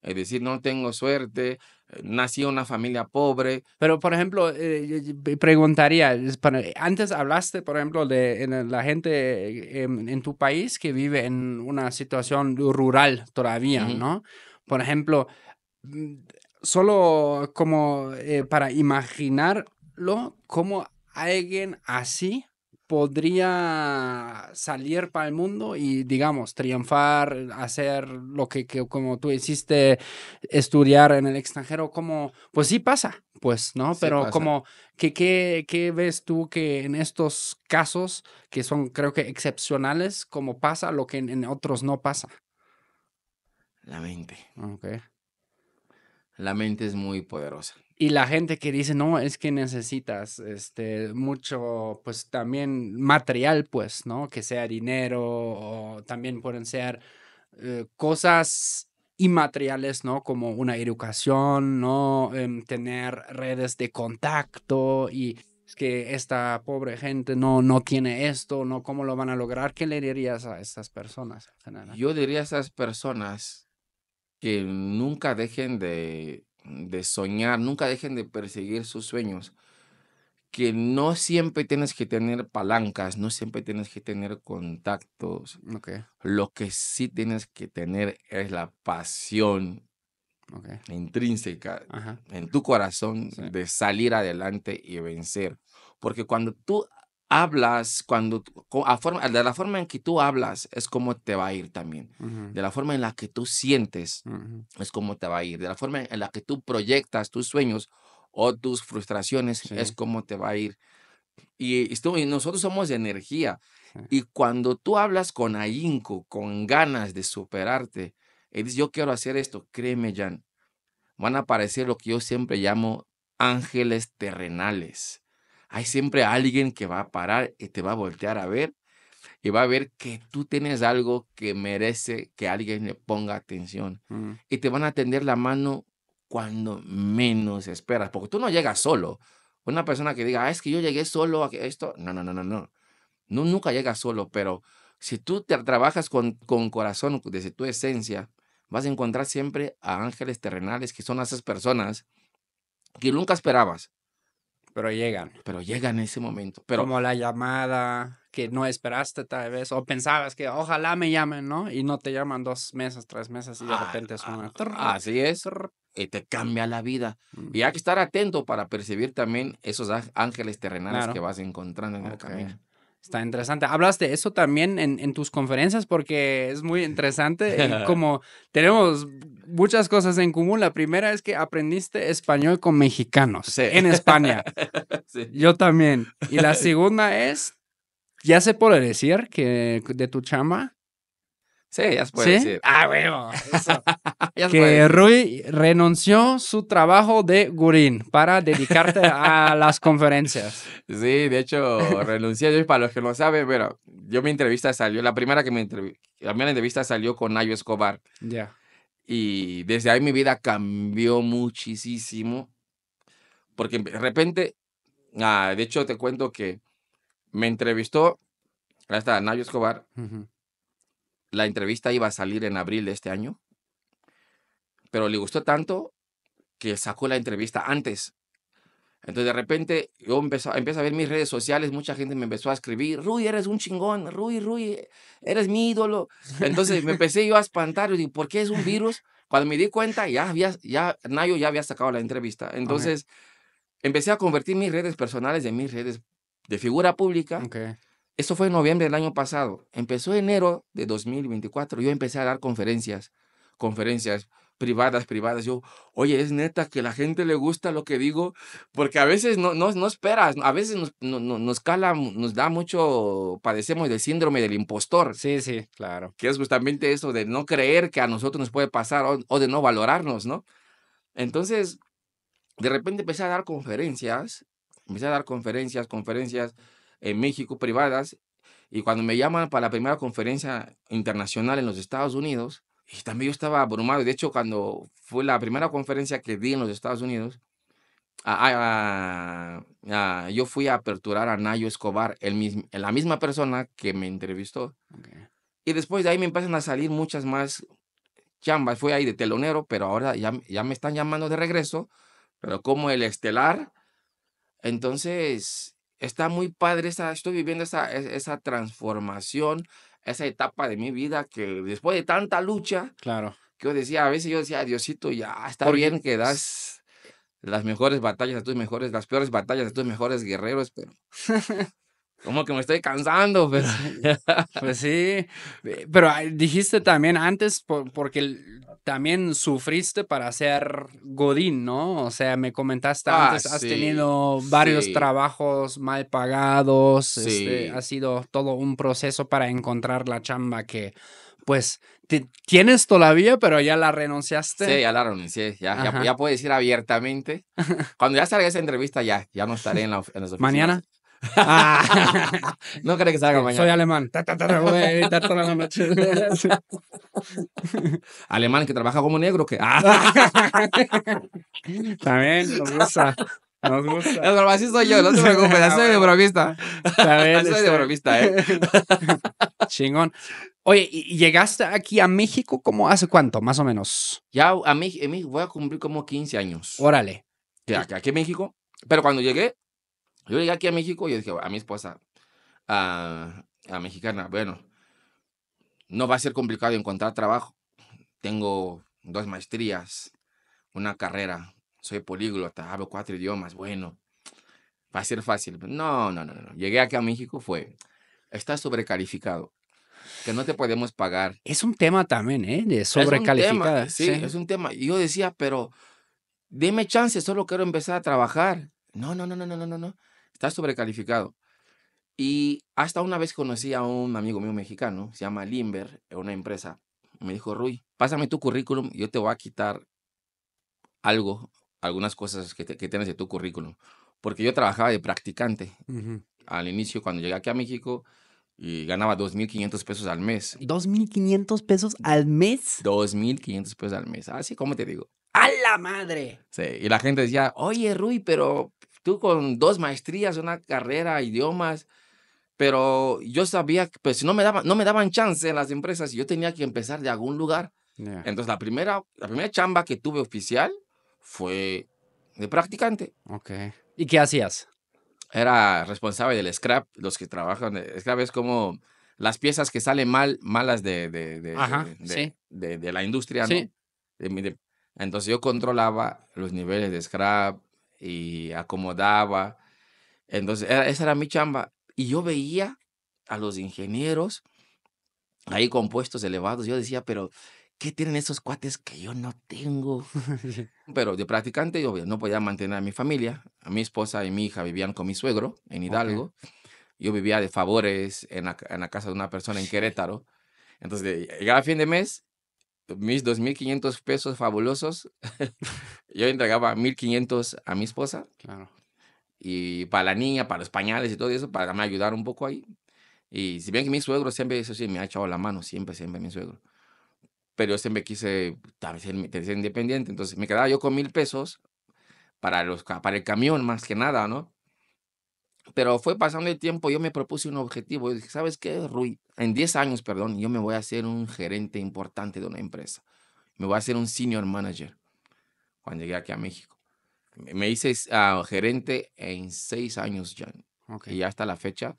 eh, decir, no tengo suerte, eh, nací en una familia pobre. Pero, por ejemplo, eh, preguntaría, antes hablaste, por ejemplo, de, la gente em, en, tu país que vive en una situación rural todavía, ¿no? Por ejemplo, mm, solo como para imaginarlo, ¿cómo alguien así podría salir para el mundo y, digamos, triunfar, hacer lo que, como tú hiciste, estudiar en el extranjero, como, pues sí pasa, pues, ¿no? Pero como, ¿qué, qué, qué ves tú que en estos casos, que son creo que excepcionales, como pasa lo que en, otros no pasa? La mente. ¿ok? La mente es muy poderosa y la gente que dice, no, es que necesitas este, mucho, pues también material, pues, ¿no? Que sea dinero o también pueden ser eh, cosas inmateriales, ¿no? Como una educación, ¿no? Em, tener redes de contacto y es que esta pobre gente no, no tiene esto, ¿no? ¿Cómo lo van a lograr? ¿Qué le dirías a estas personas? Yo diría a esas personas que nunca dejen de de soñar, nunca dejen de perseguir sus sueños, que no siempre tienes que tener palancas, no siempre tienes que tener contactos. Lo que sí tienes que tener es la pasión intrínseca en tu corazón de salir adelante y vencer. Porque cuando tú hablas, cuando, de la forma en que tú hablas es como te va a ir también. De la forma en la que tú sientes es como te va a ir. De la forma en la que tú proyectas tus sueños o tus frustraciones es como te va a ir. Y, nosotros somos energía. Y cuando tú hablas con ahínco, con ganas de superarte, y dices, yo quiero hacer esto, créeme, Jan, van a aparecer lo que yo siempre llamo ángeles terrenales hay siempre alguien que va a parar y te va a voltear a ver y va a ver que tú tienes algo que merece que alguien le ponga atención. Mm. Y te van a tender la mano cuando menos esperas, porque tú no llegas solo. Una persona que diga, ah, es que yo llegué solo a esto, no, no, no, no, no. no nunca llegas solo, pero si tú te trabajas con, con corazón, desde tu esencia, vas a encontrar siempre a ángeles terrenales, que son esas personas que nunca esperabas, pero llegan. Pero llegan en ese momento. Pero... Como la llamada que no esperaste tal vez, o pensabas que ojalá me llamen, ¿no? Y no te llaman dos meses, tres meses y de ah, repente es ah, ah, así es, y te cambia la vida. Y hay que estar atento para percibir también esos ángeles terrenales que vas encontrando en la el camino. Está interesante. hablaste eso también en, tus conferencias porque es muy interesante. como tenemos muchas cosas en común, la primera es que aprendiste español con mexicanos en España. Yo también. Y la segunda es, ya sé puede decir que de tu chama, Sí, ya se puede decir. Ah, bueno. Eso. que Rui renunció su trabajo de gurín para dedicarte a las conferencias. Sí, de hecho, renuncié. Yo, para los que no saben, bueno, yo mi entrevista salió, la primera que me entrevisté, la primera entrevista salió con Nayo Escobar. Ya. Y desde ahí mi vida cambió muchísimo. Porque de repente, ah, de hecho, te cuento que me entrevistó, ahí está, Nayo Escobar. La entrevista iba a salir en abril de este año, pero le gustó tanto que sacó la entrevista antes. Entonces de repente yo empecé, a ver mis redes sociales, mucha gente me empezó a escribir, Rui, eres un chingón, Rui, Rui, eres mi ídolo. Entonces me empecé yo a espantar, y dije, ¿por qué es un virus? Cuando me di cuenta, ya había, ya, Nayo ya había sacado la entrevista. Entonces empecé a convertir mis redes personales en mis redes de figura pública. Okay. Eso fue en noviembre del año pasado. Empezó enero de 2024. Yo empecé a dar conferencias, conferencias privadas, privadas. Yo, oye, es neta que la gente le gusta lo que digo, porque a veces no, no, esperas, a veces nos, cala, nos da mucho, padecemos del síndrome del impostor. Sí, sí, claro. Que es justamente eso de no creer que a nosotros nos puede pasar o de no valorarnos, ¿no? Entonces, de repente empecé a dar conferencias, empecé a dar conferencias, conferencias en México privadas y cuando me llaman para la primera conferencia internacional en los Estados Unidos, y también yo estaba abrumado. De hecho, cuando fue la primera conferencia que di en los Estados Unidos, yo fui a aperturar a Nayo Escobar, el la misma persona que me entrevistó. Y después de ahí me empiezan a salir muchas más chambas. Fui ahí de telonero, pero ahora ya, ya me están llamando de regreso, pero como el estelar. Entonces, está muy padre, esa, estoy viviendo esa, esa transformación, esa etapa de mi vida que después de tanta lucha, claro. que yo decía, a veces yo decía, Diosito, ya está bien que das las mejores batallas a tus mejores, las peores batallas a tus mejores guerreros, pero Como que me estoy cansando, pero... pues sí, eh, pero dijiste también antes, porque también sufriste para ser Godín, ¿no? O sea, me comentaste ah, antes, has tenido varios trabajos mal pagados, este, ha sido todo un proceso para encontrar la chamba que, pues, tienes todavía, pero ya la renunciaste. Sí, ya la renuncié, ya, ya, puedo decir abiertamente. Cuando ya salga esa entrevista, ya, ya no estaré en, la, en ¿Mañana? no creo que salga mañana. Soy alemán. alemán que trabaja como negro, que. Ah. También nos gusta. Nos gusta. así soy yo, no se preocupes, soy de bromista. También. soy de bromista, eh. Chingón. Oye, ¿y llegaste aquí a México como hace cuánto, más o menos? Ya a voy a cumplir como 15 años. Órale. aquí en México. Pero cuando llegué, yo llegué aquí a México y dije a mi esposa, a, ah, ah, mexicana, bueno, no va a ser complicado encontrar trabajo. Tengo dos maestrías, una carrera, soy políglota, hablo cuatro idiomas, bueno, va a ser fácil. No, no, no, no. Llegué aquí a México fue, estás sobrecalificado, que no te podemos pagar. Es un tema también, ¿eh? De sobrecalificada. Sí, es un tema. Y yo decía, pero dime chance, solo quiero empezar a trabajar. No, no, no, no, no, no, no. Estás sobrecalificado. Y hasta una vez conocí a un amigo mío mexicano, se llama Limber, en una empresa. Me dijo, Rui, pásame tu currículum, yo te voy a quitar algo, algunas cosas que, tienes de tu currículum. Porque yo trabajaba de practicante. Al inicio, cuando llegué aquí a México, y ganaba 2.500 pesos al mes. ¿2.500 pesos mm. al mes? 2.500 pesos al mes, así como te digo. ¡A la madre! Sí, y la gente decía, oye, Rui, pero tú con dos maestrías, una carrera, idiomas, pero yo sabía que pues, no, me daban, no me daban chance en las empresas y yo tenía que empezar de algún lugar. Entonces la primera, la primera chamba que tuve oficial fue de practicante. Ok. ¿Y qué hacías? Era responsable del scrap, los que trabajan, el scrap es como las piezas que salen mal, malas de, de, de, de, la industria, entonces yo controlaba los niveles de scrap, y acomodaba. Entonces, esa era mi chamba. Y yo veía a los ingenieros ahí con puestos elevados. Yo decía, pero ¿qué tienen esos cuates que yo no tengo? pero de practicante yo no podía mantener a mi familia. A mi esposa y mi hija vivían con mi suegro en Hidalgo. Yo vivía de favores en la, en la, casa de una persona en Querétaro. Entonces llegaba fin de mes mis 2.500 pesos fabulosos, yo entregaba 1.500 a mi esposa. Claro. Y para la niña, para los pañales y todo eso, para me ayudar un poco ahí. Y si bien que mi suegro siempre, eso sí, me ha echado la mano, siempre, siempre mi suegro. Pero yo siempre quise ser, ser independiente. Entonces me quedaba yo con mil pesos para, los, para el camión, más que nada, ¿no? Pero fue pasando el tiempo, yo me propuse un objetivo. y dije, ¿sabes qué, Rui? En 10 años, perdón, yo me voy a hacer un gerente importante de una empresa. Me voy a ser un senior manager. Cuando llegué aquí a México. Me hice ah, gerente en 6 años ya. Y hasta la fecha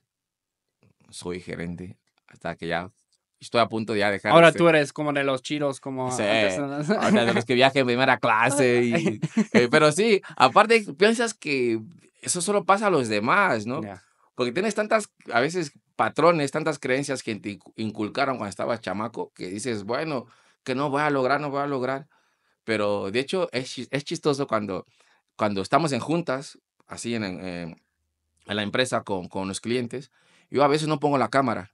soy gerente. Hasta que ya estoy a punto de dejar. Ahora tú eres como de los chiros, como de los que viajan en primera clase. Eh, pero sí, aparte piensas que eso solo pasa a los demás, ¿no? Porque tienes tantas, a veces, patrones, tantas creencias que te inculcaron cuando estabas chamaco, que dices, bueno, que no voy a lograr, no voy a lograr. Pero de hecho, es, chistoso cuando, cuando estamos en juntas, así en, en, en la empresa con, con los clientes, yo a veces no pongo la cámara.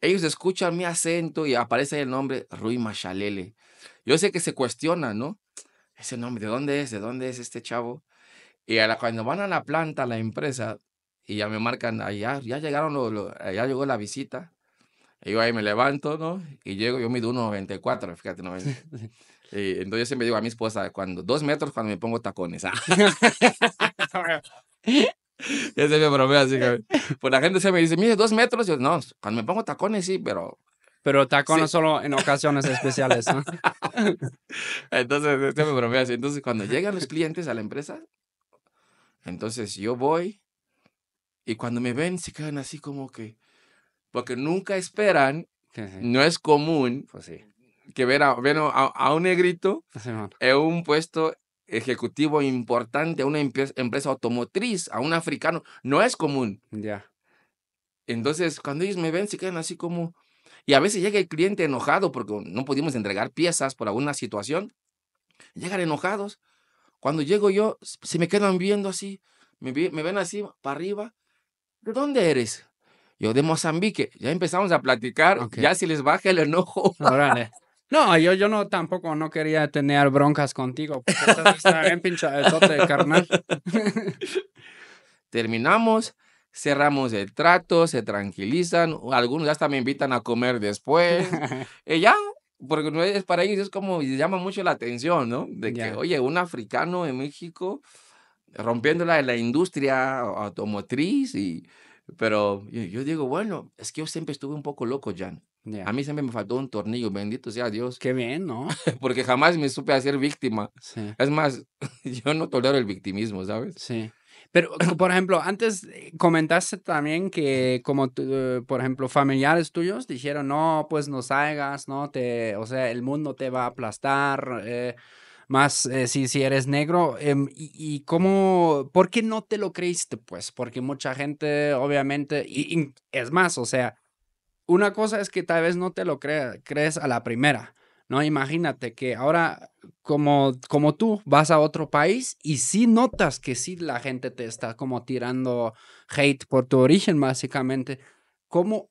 Ellos escuchan mi acento y aparece el nombre Rui Machalele. Yo sé que se cuestiona, ¿no? Ese nombre, ¿de dónde es? ¿De dónde es este chavo? Y a cuando van a la planta, a la empresa, y ya me marcan, allá ya llegaron, eh, llegó la visita. Y yo ahí me levanto, ¿no? Y llego, yo mido 1,94, fíjate, ¿no? Y entonces yo siempre digo a mi esposa, cuando dos metros, cuando me pongo tacones. Ah. me bromea, así Pues la gente se me dice, mire, dos metros. Yo, no, cuando me pongo tacones, sí, pero pero tacones solo en ocasiones especiales. ¿no? Entonces, este me bromea. Entonces, cuando llegan los clientes a la empresa, entonces yo voy y cuando me ven se quedan así como que, porque nunca esperan, no es común pues que ver a, a, un negrito pues en un puesto ejecutivo importante, a una empresa automotriz, a un africano, no es común. Ya. Entonces, cuando ellos me ven, se quedan así como... Y a veces llega el cliente enojado porque no pudimos entregar piezas por alguna situación. Llegan enojados. Cuando llego yo, se me quedan viendo así, me, ven así para arriba. ¿De dónde eres? Yo de Mozambique. Ya empezamos a platicar, ya si les baja el enojo. No, yo, yo no tampoco no quería tener broncas contigo, porque estás carnal. Terminamos, cerramos el trato, se tranquilizan, algunos hasta me invitan a comer después. y ya porque no es para ellos es como llama mucho la atención, ¿no? De que, oye, un africano en México rompiéndola en la industria automotriz y pero yo digo, bueno, es que yo siempre estuve un poco loco, Jan. A mí siempre me faltó un tornillo, bendito sea Dios. Qué bien, ¿no? Porque jamás me supe hacer víctima. Sí. Es más, yo no tolero el victimismo, ¿sabes? Sí. Pero, por ejemplo, antes eh, comentaste también que como, eh, por ejemplo, familiares tuyos dijeron, no, pues no salgas, no te, o sea, el mundo te va a aplastar. Eh, más si, si eres negro. Em, y, cómo, por qué no te lo creíste? Pues porque mucha gente, obviamente, y, es más, o sea, una cosa es que tal vez no te lo crees a la primera, ¿no? Imagínate que ahora, como, como tú, vas a otro país y si notas que sí la gente te está como tirando hate por tu origen, básicamente. ¿Cómo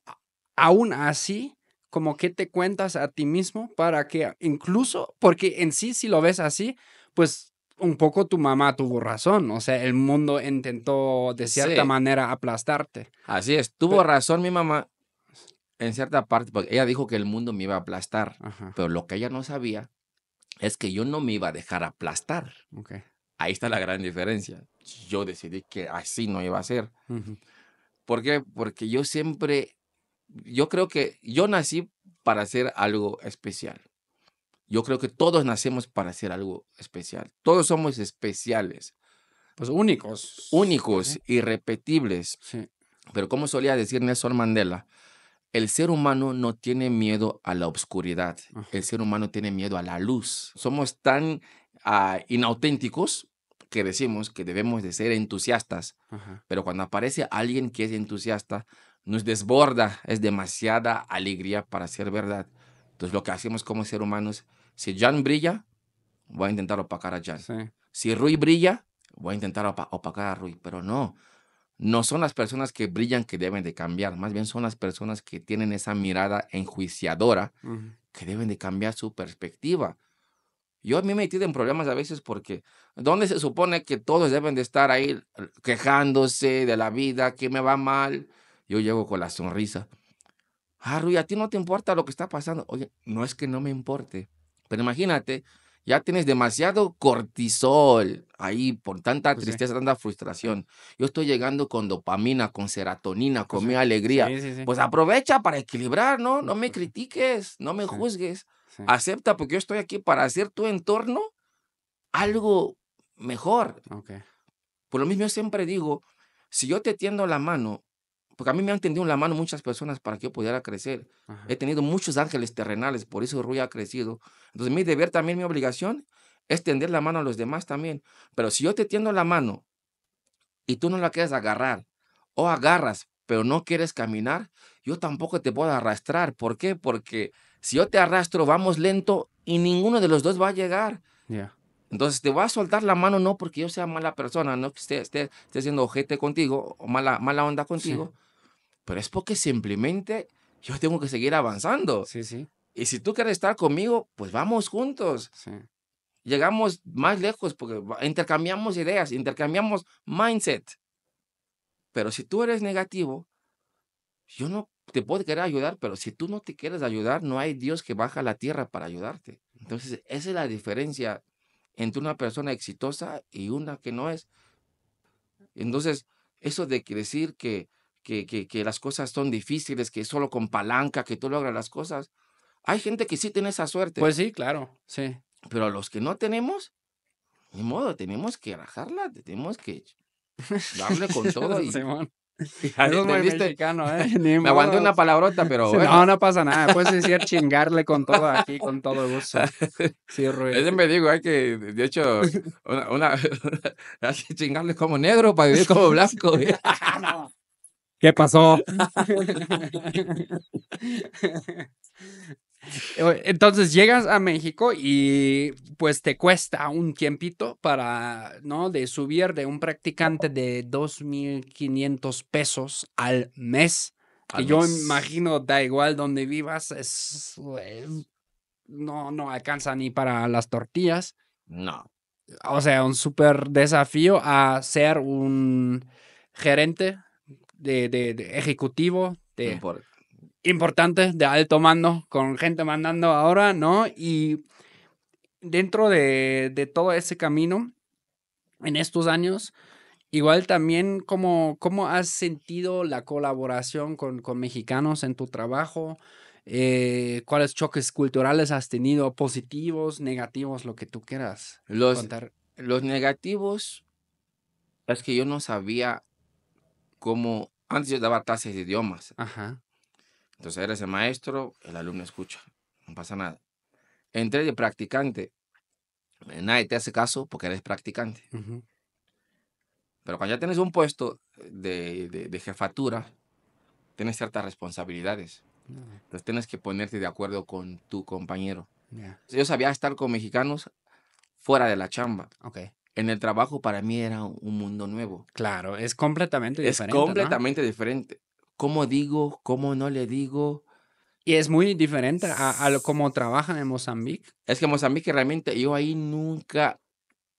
aún así, como que te cuentas a ti mismo para que incluso, porque en sí, si lo ves así, pues un poco tu mamá tuvo razón, o sea, el mundo intentó de cierta manera aplastarte. Así es, tuvo razón mi mamá en cierta parte, porque ella dijo que el mundo me iba a aplastar, pero lo que ella no sabía es que yo no me iba a dejar aplastar. Ahí está la gran diferencia. Yo decidí que así no iba a ser. ¿Por qué? Porque yo siempre, yo creo que yo nací para hacer algo especial. Yo creo que todos nacemos para hacer algo especial. Todos somos especiales. Pues únicos. Únicos, irrepetibles. Sí. Pero como solía decir Nelson Mandela, el ser humano no tiene miedo a la oscuridad, el ser humano tiene miedo a la luz. Somos tan ah, inauténticos que decimos que debemos de ser entusiastas, pero cuando aparece alguien que es entusiasta, nos desborda, es demasiada alegría para ser verdad. Entonces lo que hacemos como ser humanos, si Jan brilla, voy a intentar opacar a Jan. Si Rui brilla, voy a intentar opacar a Rui, pero no, no son las personas que brillan que deben de cambiar, más bien son las personas que tienen esa mirada enjuiciadora que deben de cambiar su perspectiva. Yo a mí me he metido en problemas a veces porque ¿dónde se supone que todos deben de estar ahí quejándose de la vida, que me va mal? Yo llego con la sonrisa. Ah, Rui, a ti no te importa lo que está pasando. Oye, no es que no me importe, pero imagínate ya tienes demasiado cortisol ahí por tanta pues tristeza, tanta frustración. Yo estoy llegando con dopamina, con serotonina, pues con mi alegría. pues aprovecha para equilibrar, ¿no? No me critiques, no me juzgues. Acepta porque yo estoy aquí para hacer tu entorno algo mejor. Por lo mismo yo siempre digo, si yo te tiendo la mano porque a mí me han tendido la mano muchas personas para que yo pudiera crecer. He tenido muchos ángeles terrenales, por eso Rui ha crecido. Entonces mi deber también, mi obligación, es tender la mano a los demás también. Pero si yo te tiendo la mano y tú no la quieres agarrar, o agarras, pero no quieres caminar, yo tampoco te puedo arrastrar. ¿Por qué? Porque si yo te arrastro, vamos lento y ninguno de los dos va a llegar. Entonces te voy a soltar la mano no porque yo sea mala persona, no que esté, esté, siendo ojete contigo o mala, mala onda contigo, pero es porque simplemente yo tengo que seguir avanzando. Sí, sí. Y si tú quieres estar conmigo, pues vamos juntos. Llegamos más lejos porque intercambiamos ideas, intercambiamos mindset. Pero si tú eres negativo, yo no te puedo querer ayudar, pero si tú no te quieres ayudar, no hay Dios que baja a la tierra para ayudarte. Entonces, esa es la diferencia entre una persona exitosa y una que no es. Entonces, eso de decir que que, que, que las cosas son difíciles, que solo con palanca, que tú logras las cosas. Hay gente que sí tiene esa suerte. Pues sí, claro, sí. Pero los que no tenemos, ni modo, tenemos que rajarla, tenemos que darle con todo. y, Eso es muy mexicano, ¿eh? me aguanté una palabrota, pero. No, no pasa nada. Puedes decir chingarle con todo aquí, con todo gusto. Sí, es que me digo, hay que, de hecho, una, chingarle como negro para vivir como blanco. ¿eh? no. ¿Qué pasó? Entonces llegas a México y pues te cuesta un tiempito para, ¿no? De subir de un practicante de 2.500 pesos al mes. que yo imagino, da igual donde vivas, es, eh, no, no alcanza ni para las tortillas. No. O sea, un súper desafío a ser un gerente de, de, ejecutivo, de importante, de alto mando, con gente mandando ahora, ¿no? Y dentro de, de todo ese camino, en estos años, Igual también, ¿cómo, cómo has sentido la colaboración con, con mexicanos en tu trabajo? Eh, ¿Cuáles choques culturales has tenido? ¿Positivos, negativos, lo que tú quieras los, Los negativos es que yo no sabía cómo antes yo daba clases de idiomas. Entonces eres el maestro, el alumno escucha, no pasa nada. Entré de practicante. Eh, nadie te hace caso porque eres practicante. Pero cuando ya tienes un puesto de, jefatura, tienes ciertas responsabilidades. Entonces tienes que ponerte de acuerdo con tu compañero. Yo sabía estar con mexicanos fuera de la chamba. Okay en el trabajo para mí era un mundo nuevo. Claro, es completamente diferente. Es completamente diferente. ¿Cómo digo? ¿Cómo no le digo? Y es muy diferente a, cómo trabajan en Mozambique. Es que en Mozambique realmente yo ahí nunca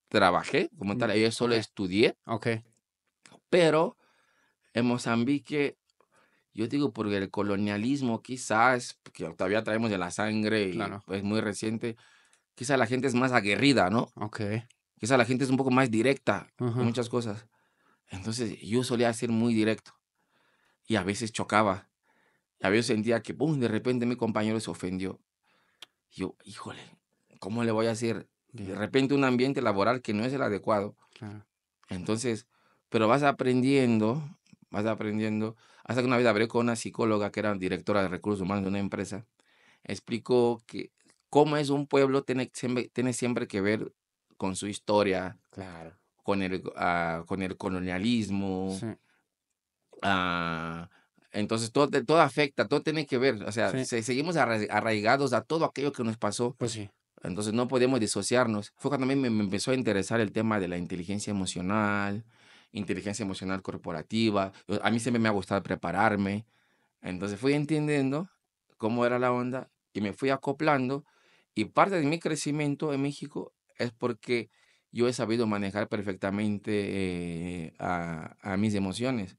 trabajé, como tal, yo mm, solo estudié. Ok. Pero en Mozambique, yo digo porque el colonialismo quizás, que todavía traemos de la sangre y es pues muy reciente, quizás la gente es más aguerrida, ¿no? Ok. Quizá la gente es un poco más directa en muchas cosas. Entonces yo solía ser muy directo y a veces chocaba. A veces sentía que, ¡pum!, de repente mi compañero se ofendió. yo, híjole, ¿cómo le voy a hacer? De repente un ambiente laboral que no es el adecuado. Entonces, pero vas aprendiendo, vas aprendiendo. Hasta que una vez hablé con una psicóloga que era directora de recursos humanos de una empresa. Explicó que cómo es un pueblo tiene, tiene siempre que ver con su historia, claro. con, el, ah, con el colonialismo. Ah, entonces todo, todo afecta, todo tiene que ver. O sea, seguimos arraigados a todo aquello que nos pasó. Pues entonces no podemos disociarnos. Fue cuando a mí me, me empezó a interesar el tema de la inteligencia emocional, inteligencia emocional corporativa. A mí siempre me ha gustado prepararme. Entonces fui entendiendo cómo era la onda y me fui acoplando. Y parte de mi crecimiento en México es porque yo he sabido manejar perfectamente eh, a, mis emociones.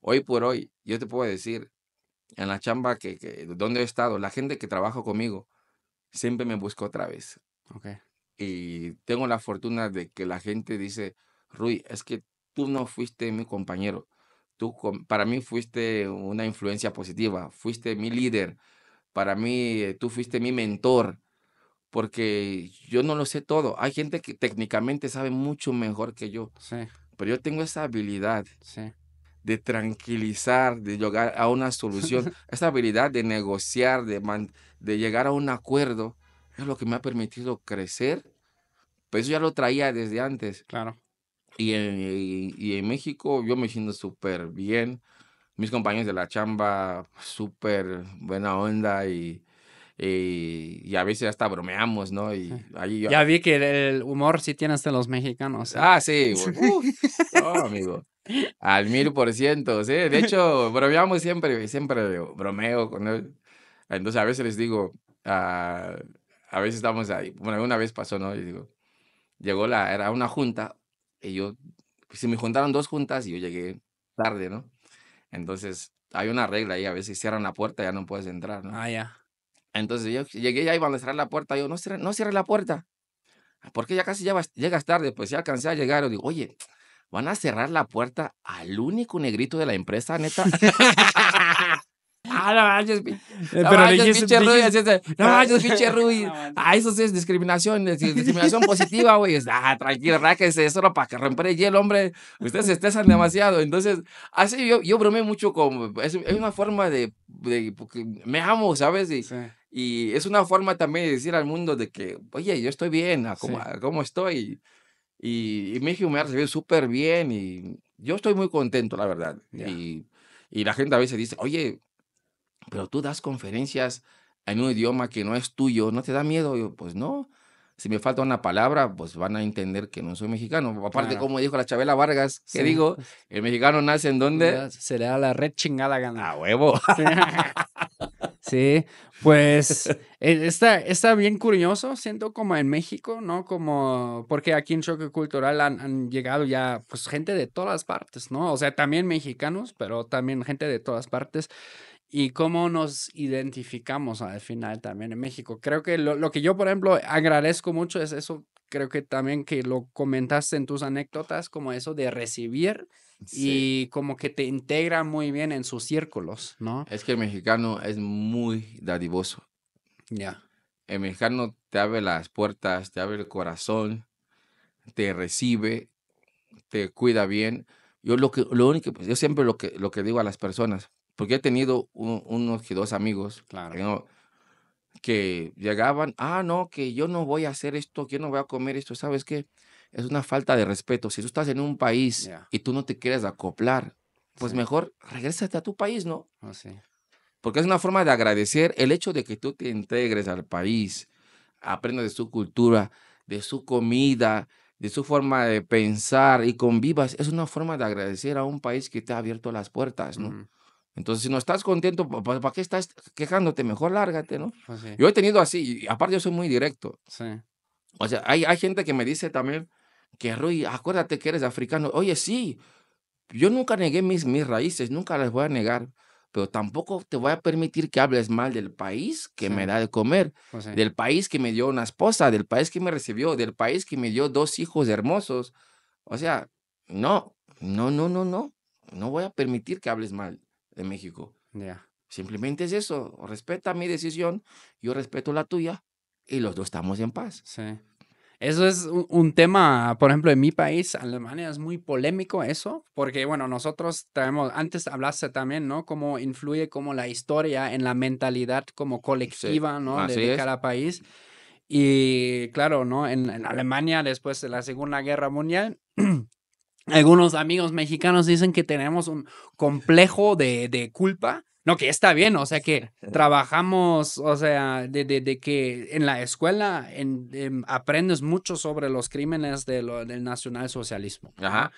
Hoy por hoy, yo te puedo decir, en la chamba que, donde he estado, la gente que trabaja conmigo siempre me busca otra vez. Y tengo la fortuna de que la gente dice, Rui, es que tú no fuiste mi compañero. Tú, para mí, fuiste una influencia positiva, fuiste mi líder. Para mí, eh, tú fuiste mi mentor porque yo no lo sé todo. Hay gente que técnicamente sabe mucho mejor que yo, sí. pero yo tengo esa habilidad de tranquilizar, de llegar a una solución, esa habilidad de negociar, de, de llegar a un acuerdo, es lo que me ha permitido crecer. Pero pues, eso ya lo traía desde antes. Claro. Y en, y en México yo me siento súper bien. Mis compañeros de la chamba, súper buena onda y eh, y a veces hasta bromeamos, ¿no? Y ahí Ya vi que el humor sí tiene hasta los mexicanos. ¿eh? Ah, sí. no, amigo. Al mil por ciento, sí. De hecho, bromeamos siempre, siempre bromeo con él. Entonces, a veces les digo, ah, a veces estamos ahí. Bueno, una vez pasó, ¿no? Y digo, llegó la, era una junta y yo, pues, se me juntaron dos juntas y yo llegué tarde, ¿no? Entonces, hay una regla ahí, a veces cierran la puerta y ya no puedes entrar, ¿no? Ah, ya. Entonces yo llegué, ya iban a cerrar la puerta. Yo, no cierres no cierre la puerta. Ah, porque ya casi ya llegas tarde, pues ya alcancé a llegar. Yo digo, oye, van a cerrar la puerta al único negrito de la empresa, neta. Ah, no manches, no manches, pinche No manches, pinche Rui. Ah, eso es discriminación, discriminación positiva, güey. Ah, tranquilo, ráquese, eso solo para que romper el hielo, hombre. Ustedes se estresan demasiado. Entonces, así yo, yo bromeo mucho con... Es, una forma de, de... porque me amo, ¿sabes? sí. Y es una forma también de decir al mundo de que, oye, yo estoy bien, cómo, estoy. Y, México me ha recibido súper bien y yo estoy muy contento, la verdad. Y, la gente a veces dice, oye, pero tú das conferencias en un idioma que no es tuyo, ¿no te da miedo? pues no, si me falta una palabra, pues van a entender que no soy mexicano. Aparte, como dijo la Chabela Vargas, que digo, el mexicano nace en donde... Se le da la red chingada gana. A huevo. Sí, pues eh, está, está bien curioso, siento como en México, ¿no? Como, porque aquí en Choque Cultural han, llegado ya, pues, gente de todas partes, ¿no? O sea, también mexicanos, pero también gente de todas partes. Y cómo nos identificamos al final también en México. Creo que lo que yo, por ejemplo, agradezco mucho es eso creo que también que lo comentaste en tus anécdotas, como eso de recibir y como que te integra muy bien en sus círculos, ¿no? Es que el mexicano es muy dadivoso. Ya. El mexicano te abre las puertas, te abre el corazón, te recibe, te cuida bien. Yo lo que, lo único, yo siempre lo que, lo que digo a las personas, porque he tenido unos y dos amigos, claro que llegaban, ah, no, que yo no voy a hacer esto, que yo no voy a comer esto, ¿sabes qué? Es una falta de respeto. Si tú estás en un país y tú no te quieres acoplar, pues mejor regrésate a tu país, ¿no? Oh, sí. Porque es una forma de agradecer el hecho de que tú te integres al país, aprendas de su cultura, de su comida, de su forma de pensar y convivas. Es una forma de agradecer a un país que te ha abierto las puertas, ¿no? Entonces, si no estás contento, ¿para qué estás quejándote? Mejor lárgate, ¿no? Pues yo he tenido así, y aparte yo soy muy directo. Sí. O sea, hay, gente que me dice también que, Rui, acuérdate que eres africano. Oye, sí, yo nunca negué mis, mis raíces, nunca las voy a negar, pero tampoco te voy a permitir que hables mal del país que me da de comer, pues del país que me dio una esposa, del país que me recibió, del país que me dio dos hijos hermosos. O sea, no, no, no, no, no. No voy a permitir que hables mal de México. Simplemente es eso, respeta mi decisión, yo respeto la tuya y los dos estamos en paz. Sí. Eso es un, tema, por ejemplo, en mi país, Alemania, es muy polémico eso, porque bueno, nosotros tenemos, antes hablaste también, ¿no? Cómo influye como la historia en la mentalidad como colectiva, ¿no? de, cada país. Y claro, ¿no? en, Alemania, después de la Segunda Guerra Mundial, Algunos amigos mexicanos dicen que tenemos un complejo de, de culpa. No, que está bien, o sea que trabajamos, o sea, de, de, que en la escuela en, em, aprendes mucho sobre los crímenes del nacionalsocialismo. Ajá.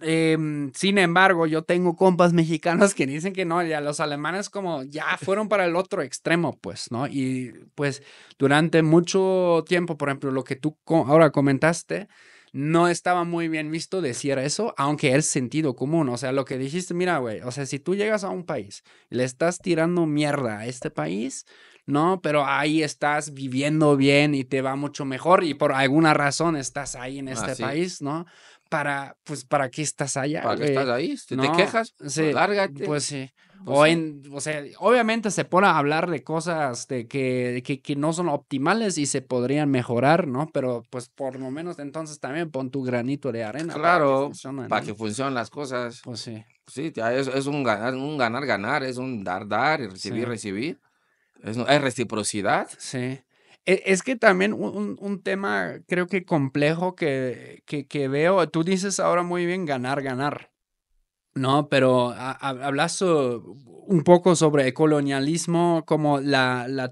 Em, sin embargo, yo tengo compas mexicanos que dicen que no, ya los alemanes como ya fueron para el otro extremo, pues, ¿no? Y pues durante mucho tiempo, por ejemplo, lo que tú ahora comentaste, no estaba muy bien visto decir eso, aunque es sentido común. O sea, lo que dijiste, mira, güey, o sea, si tú llegas a un país, le estás tirando mierda a este país, ¿no? Pero ahí estás viviendo bien y te va mucho mejor y por alguna razón estás ahí en este país, ¿no? Para, pues, ¿para qué estás allá? ¿Para qué estás ahí? te quejas, pues sí, lárgate. Pues sí o, en, sea, obviamente se pone a hablar de cosas de que, no son optimales y se podrían mejorar, ¿no? Pero pues por lo menos entonces también pon tu granito de arena. Claro, para que, funcionen las cosas. Pues sí. Sí, ah, es, un ganar, un ganar, ganar, es un dar, dar y recibir, recibir. Es, es, reciprocidad. Sí. E, es que también un, tema creo que complejo que, que veo, tú dices ahora muy bien ganar, ganar. ¿no? Pero hablas un poco sobre el colonialismo, como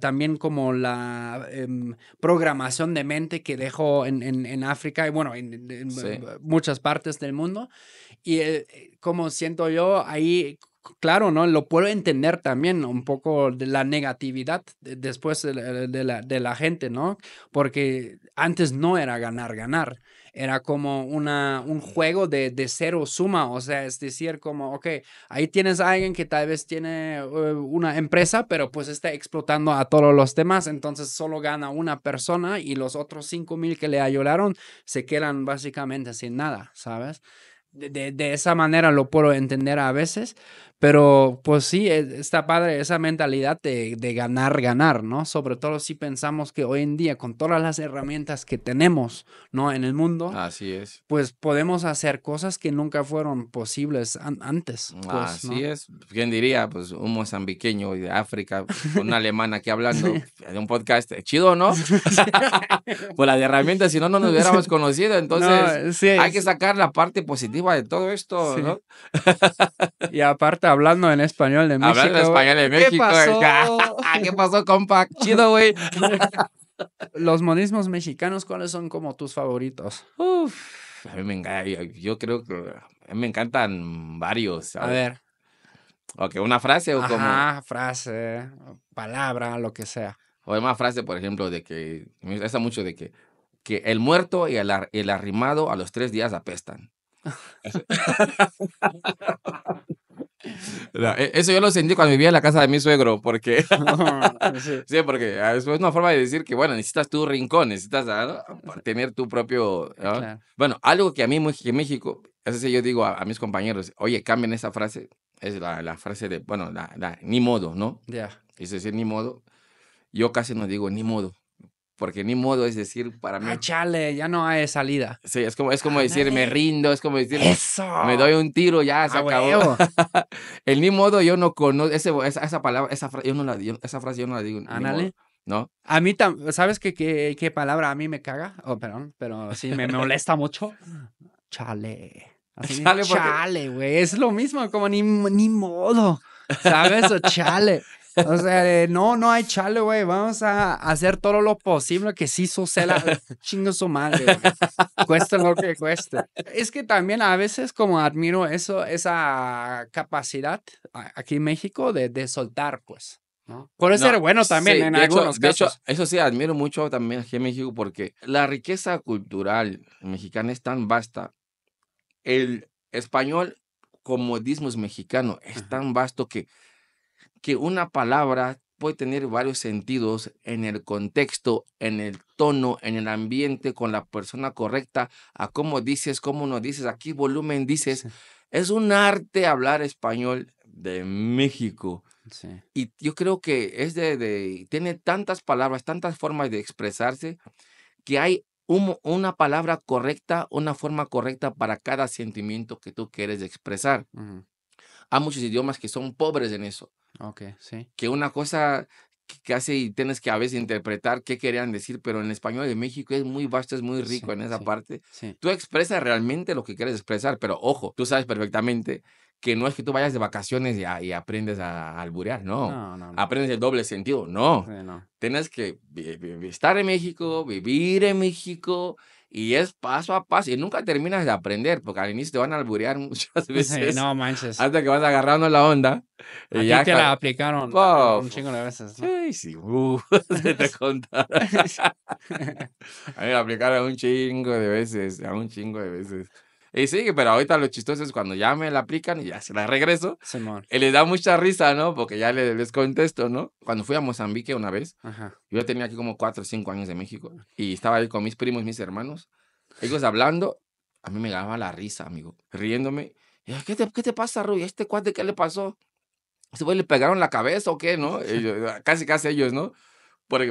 también como la em, programación de mente que dejó en, África y bueno, en, muchas partes del mundo. Y eh, como siento yo, ahí claro, ¿no? Lo puedo entender también un poco de la negatividad después de la, de, la, gente, ¿no? Porque antes no era ganar, ganar era como una, un juego de, cero suma, o sea, es decir, como, ok, ahí tienes a alguien que tal vez tiene eh, una empresa, pero pues está explotando a todos los demás, entonces solo gana una persona y los otros 5 mil que le ayudaron se quedan básicamente sin nada, ¿sabes? De, de, esa manera lo puedo entender a veces, pero pues sí, e, está padre esa mentalidad de, ganar, ganar, ¿no? Sobre todo si pensamos que hoy en día, con todas las herramientas que tenemos, ¿no? En el mundo. Así es. Pues podemos hacer cosas que nunca fueron posibles antes. Pues, Así es. ¿Quién diría? Pues un mozambiqueño de África, una alemana aquí hablando de un podcast. Eh, chido, ¿no? Por las pues, herramientas, si no, no nos hubiéramos conocido. Entonces, hay que sacar la parte positiva de todo esto, ¿no? y aparte hablando en español de México. Hablando en español de México. ¿Qué pasó? ¿Qué pasó, compa? Chido, güey. Los modismos mexicanos, ¿cuáles son como tus favoritos? Uf, a mí me encanta, yo creo que me encantan varios. A ver. Ok, una frase o como. Ah, frase, palabra, lo que sea. O más frase, por ejemplo, de que. Me gusta mucho de que, que el muerto y el, el arrimado a los tres días apestan. E, eso yo lo sentí cuando vivía en la casa de mi suegro, porque. Ah, sí. porque ah, es una forma de decir que, bueno, necesitas tu rincón, necesitas ah, tener tu propio. Bueno, algo que a mí en México, eso sí, yo digo a, mis compañeros, oye, cambien esa frase, es la, frase de, bueno, ni modo, ¿no? Ya. Es decir, ni modo. Yo casi no digo ni modo porque ni modo es decir para mí. Ah, chale, ya no hay salida. Sí, es como, es como ah, decir, me rindo, es como decir, Eso. me doy un tiro, ya se ah, acabó. el ni modo yo no conozco, esa, palabra, esa, yo no la, esa frase yo no la digo. ¡Ánale! ¿No? A mí, ¿sabes qué, qué, palabra a mí me caga? Oh, perdón, pero sí, me, molesta mucho. Chale. chale, güey, es lo mismo, como ni, modo. ¿Sabes? O chale. O sea, no, no hay chale, güey. Vamos a hacer todo lo posible que sí suceda. Chingo su madre, güey. Cueste lo que cueste. Es que también a veces como admiro eso, esa capacidad aquí en México de, soltar, pues. ¿no? Puede ser bueno también en algunos casos. eso sí, admiro mucho también aquí en México porque la riqueza cultural mexicana es tan vasta. El español, como es mexicano, es tan vasto que que una palabra puede tener varios sentidos en el contexto, en el tono, en el ambiente, con la persona correcta, a cómo dices, cómo no dices, aquí volumen dices. Es un arte hablar español de México. Y yo creo que es de, tiene tantas palabras, tantas formas de expresarse, que hay una palabra correcta, una forma correcta para cada sentimiento que tú quieres expresar hay muchos idiomas que son pobres en eso. Ok, sí. Que una cosa que hace y tienes que a veces interpretar qué querían decir, pero en el español de México es muy vasto, es muy rico en esa parte. Sí. Tú expresas realmente lo que quieres expresar, pero ojo, tú sabes perfectamente que no es que tú vayas de vacaciones y, ah, aprendes a, alburear, no. No, no, Aprendes el doble sentido, no. no. Tienes que estar en México, vivir en México, y es paso a paso. Y nunca terminas de aprender, porque al inicio te van a alburear muchas veces. no manches. Hasta que vas agarrando la onda. ya te la aplicaron un chingo de veces. Sí, uh, te contaron a mí me aplicaron un chingo de veces, a un chingo de veces. Y sí, pero ahorita lo chistoso es cuando ya me la aplican y ya se la regreso. Y les da mucha risa, ¿no? Porque ya les, les contesto, ¿no? Cuando fui a Mozambique una vez, yo tenía aquí como cuatro o cinco años de México ah. y estaba ahí con mis primos, y mis hermanos. Ellos hablando, a mí me daba la risa, amigo, riéndome. ¿Qué te, ¿Qué te pasa, Rui? ¿A este cuate qué le pasó? ¿Se le pegaron la cabeza o qué, no? casi, casi ellos, ¿no?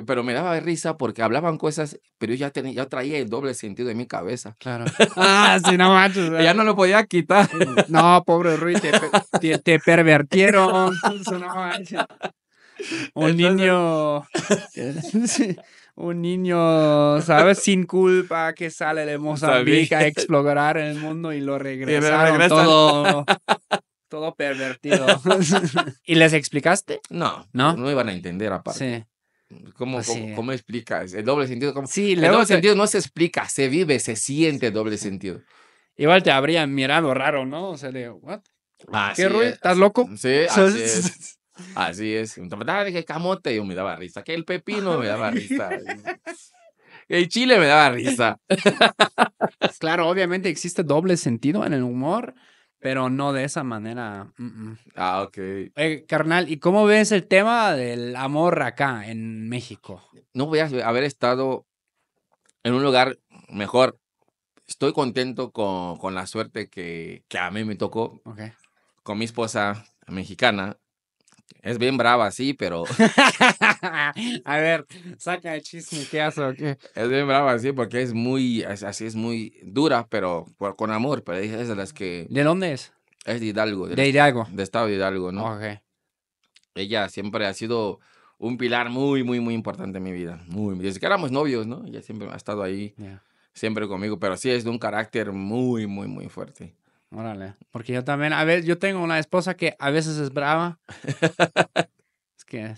pero me daba risa porque hablaban cosas, pero yo ya, ya traía el doble sentido en mi cabeza. Claro. Ah, sí, no manches. Ya no lo podía quitar. No, pobre Rui, te, pervertieron. Un niño. un niño, ¿sabes? Sin culpa que sale de Mozambique a explorar el mundo y lo regresa todo, todo pervertido. ¿Y les explicaste? No, no, no iban a entender aparte. Sí. ¿Cómo, explica? explicas? El doble sentido. como Sí, el doble sentido no se explica, se vive, se siente doble sentido. Igual te habrían mirado raro, ¿no? O sea, ¿Qué Ruido? ¿Estás loco? Sí, así es. Así es. que camote, me daba risa. Que el pepino me daba risa. El chile me daba risa. Claro, obviamente existe doble sentido en el humor pero no de esa manera. Mm, mm. Ah, ok. carnal, ¿y cómo ves el tema del amor acá en México? No voy a haber estado en un lugar mejor. Estoy contento con, la suerte que, a mí me tocó. Con mi esposa mexicana, es bien brava, sí, pero. a ver, saca el chisme, ¿qué hace o qué? Es bien brava, sí, porque es muy. así es muy dura, pero con amor. Pero es de las que. ¿De dónde es? Es de Hidalgo. De, Hidalgo. De Estado de Hidalgo, ¿no? Ok. Ella siempre ha sido un pilar muy, muy, muy importante en mi vida. Muy, desde que éramos novios, ¿no? Ella siempre ha estado ahí, siempre conmigo, pero sí es de un carácter muy, muy, muy fuerte. Órale, porque yo también, a veces, yo tengo una esposa que a veces es brava. es que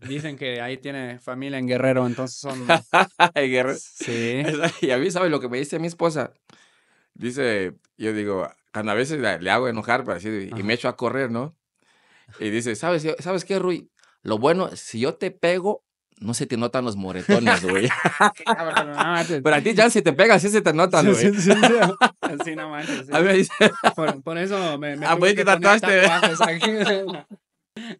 dicen que ahí tiene familia en Guerrero, entonces son... Guerrero. Sí. Y a mí, ¿sabes lo que me dice mi esposa? Dice, yo digo, a veces le hago enojar para pues, y me echo a correr, ¿no? Y dice, ¿sabes, ¿sabes qué, Rui? Lo bueno, si yo te pego, no se te notan los moretones, güey. Pero a ti ya si te pegas, sí se te notan, güey. Sí, sí, sí, Así no manches. A ver. por, eso me... me A ah, pues te trataste.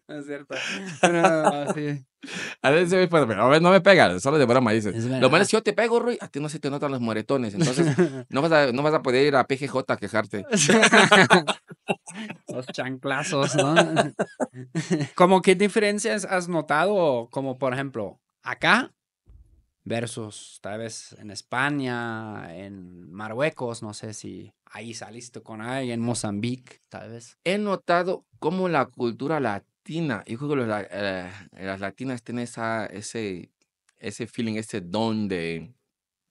No es cierto. Pero, A veces, a ver, no me pega, solo de broma dices. Lo malo es que yo te pego, güey, a ti no se te notan los moretones, entonces no vas a, no vas a poder ir a PGJ a quejarte. Los chanclazos, ¿no? ¿Cómo qué diferencias has notado? Como por ejemplo, acá versus tal vez en España, en Marruecos, no sé si ahí saliste con alguien, en Mozambique, tal vez. He notado cómo la cultura latina, yo creo que las latinas tienen esa, ese, ese feeling, ese don de,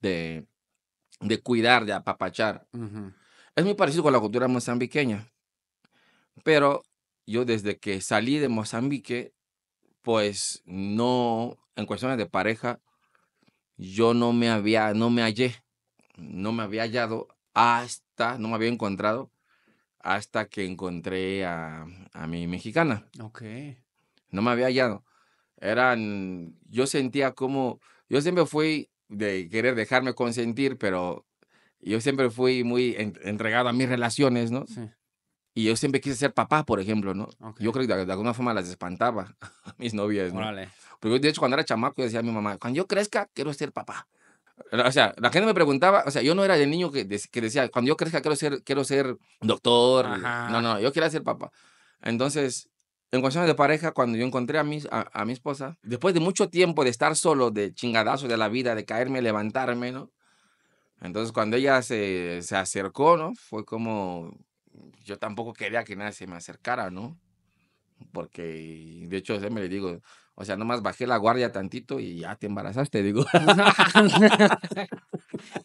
de, cuidar, de apapachar. Es muy parecido con la cultura mozambiqueña. Pero yo desde que salí de Mozambique, pues no, en cuestiones de pareja, yo no me había, no me hallé, no me había hallado hasta, no me había encontrado hasta que encontré a, mi mexicana. Ok. No me había hallado. Eran, yo sentía como, yo siempre fui de querer dejarme consentir, pero yo siempre fui muy entregado a mis relaciones, ¿no? Sí. Y yo siempre quise ser papá, por ejemplo, ¿no? Yo creo que de, alguna forma las espantaba a mis novias, ¿no? yo Porque de hecho cuando era chamaco yo decía a mi mamá, cuando yo crezca quiero ser papá. O sea, la gente me preguntaba, o sea, yo no era el niño que, que decía, cuando yo crezca quiero ser, quiero ser doctor. No, no, yo quería ser papá. Entonces, en cuestiones de pareja, cuando yo encontré a mi, a, mi esposa, después de mucho tiempo de estar solo, de chingadazo de la vida, de caerme, levantarme, ¿no? Entonces, cuando ella se, se acercó, ¿no? Fue como, yo tampoco quería que nadie se me acercara, ¿no? Porque, de hecho, me le digo, o sea, nomás bajé la guardia tantito y ya te embarazaste, digo.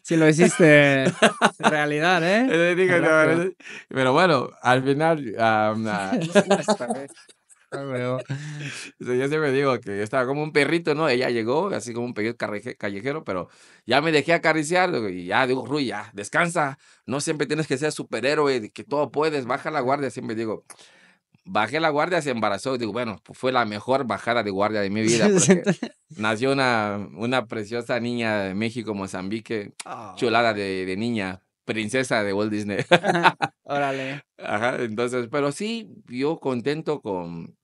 si lo hiciste en realidad, ¿eh? pero bueno, al final... yo siempre digo que estaba como un perrito, ¿no? Ella llegó, así como un perrito callejero, pero ya me dejé acariciar y ya digo, Rui, ya, descansa. No siempre tienes que ser superhéroe, que todo puedes, baja la guardia. Siempre digo, bajé la guardia, se embarazó. Digo, bueno, pues, fue la mejor bajada de guardia de mi vida. nació una, una preciosa niña de México, Mozambique, oh. chulada de, de niña princesa de Walt Disney. Órale. Ajá, entonces, pero sí, yo contento con,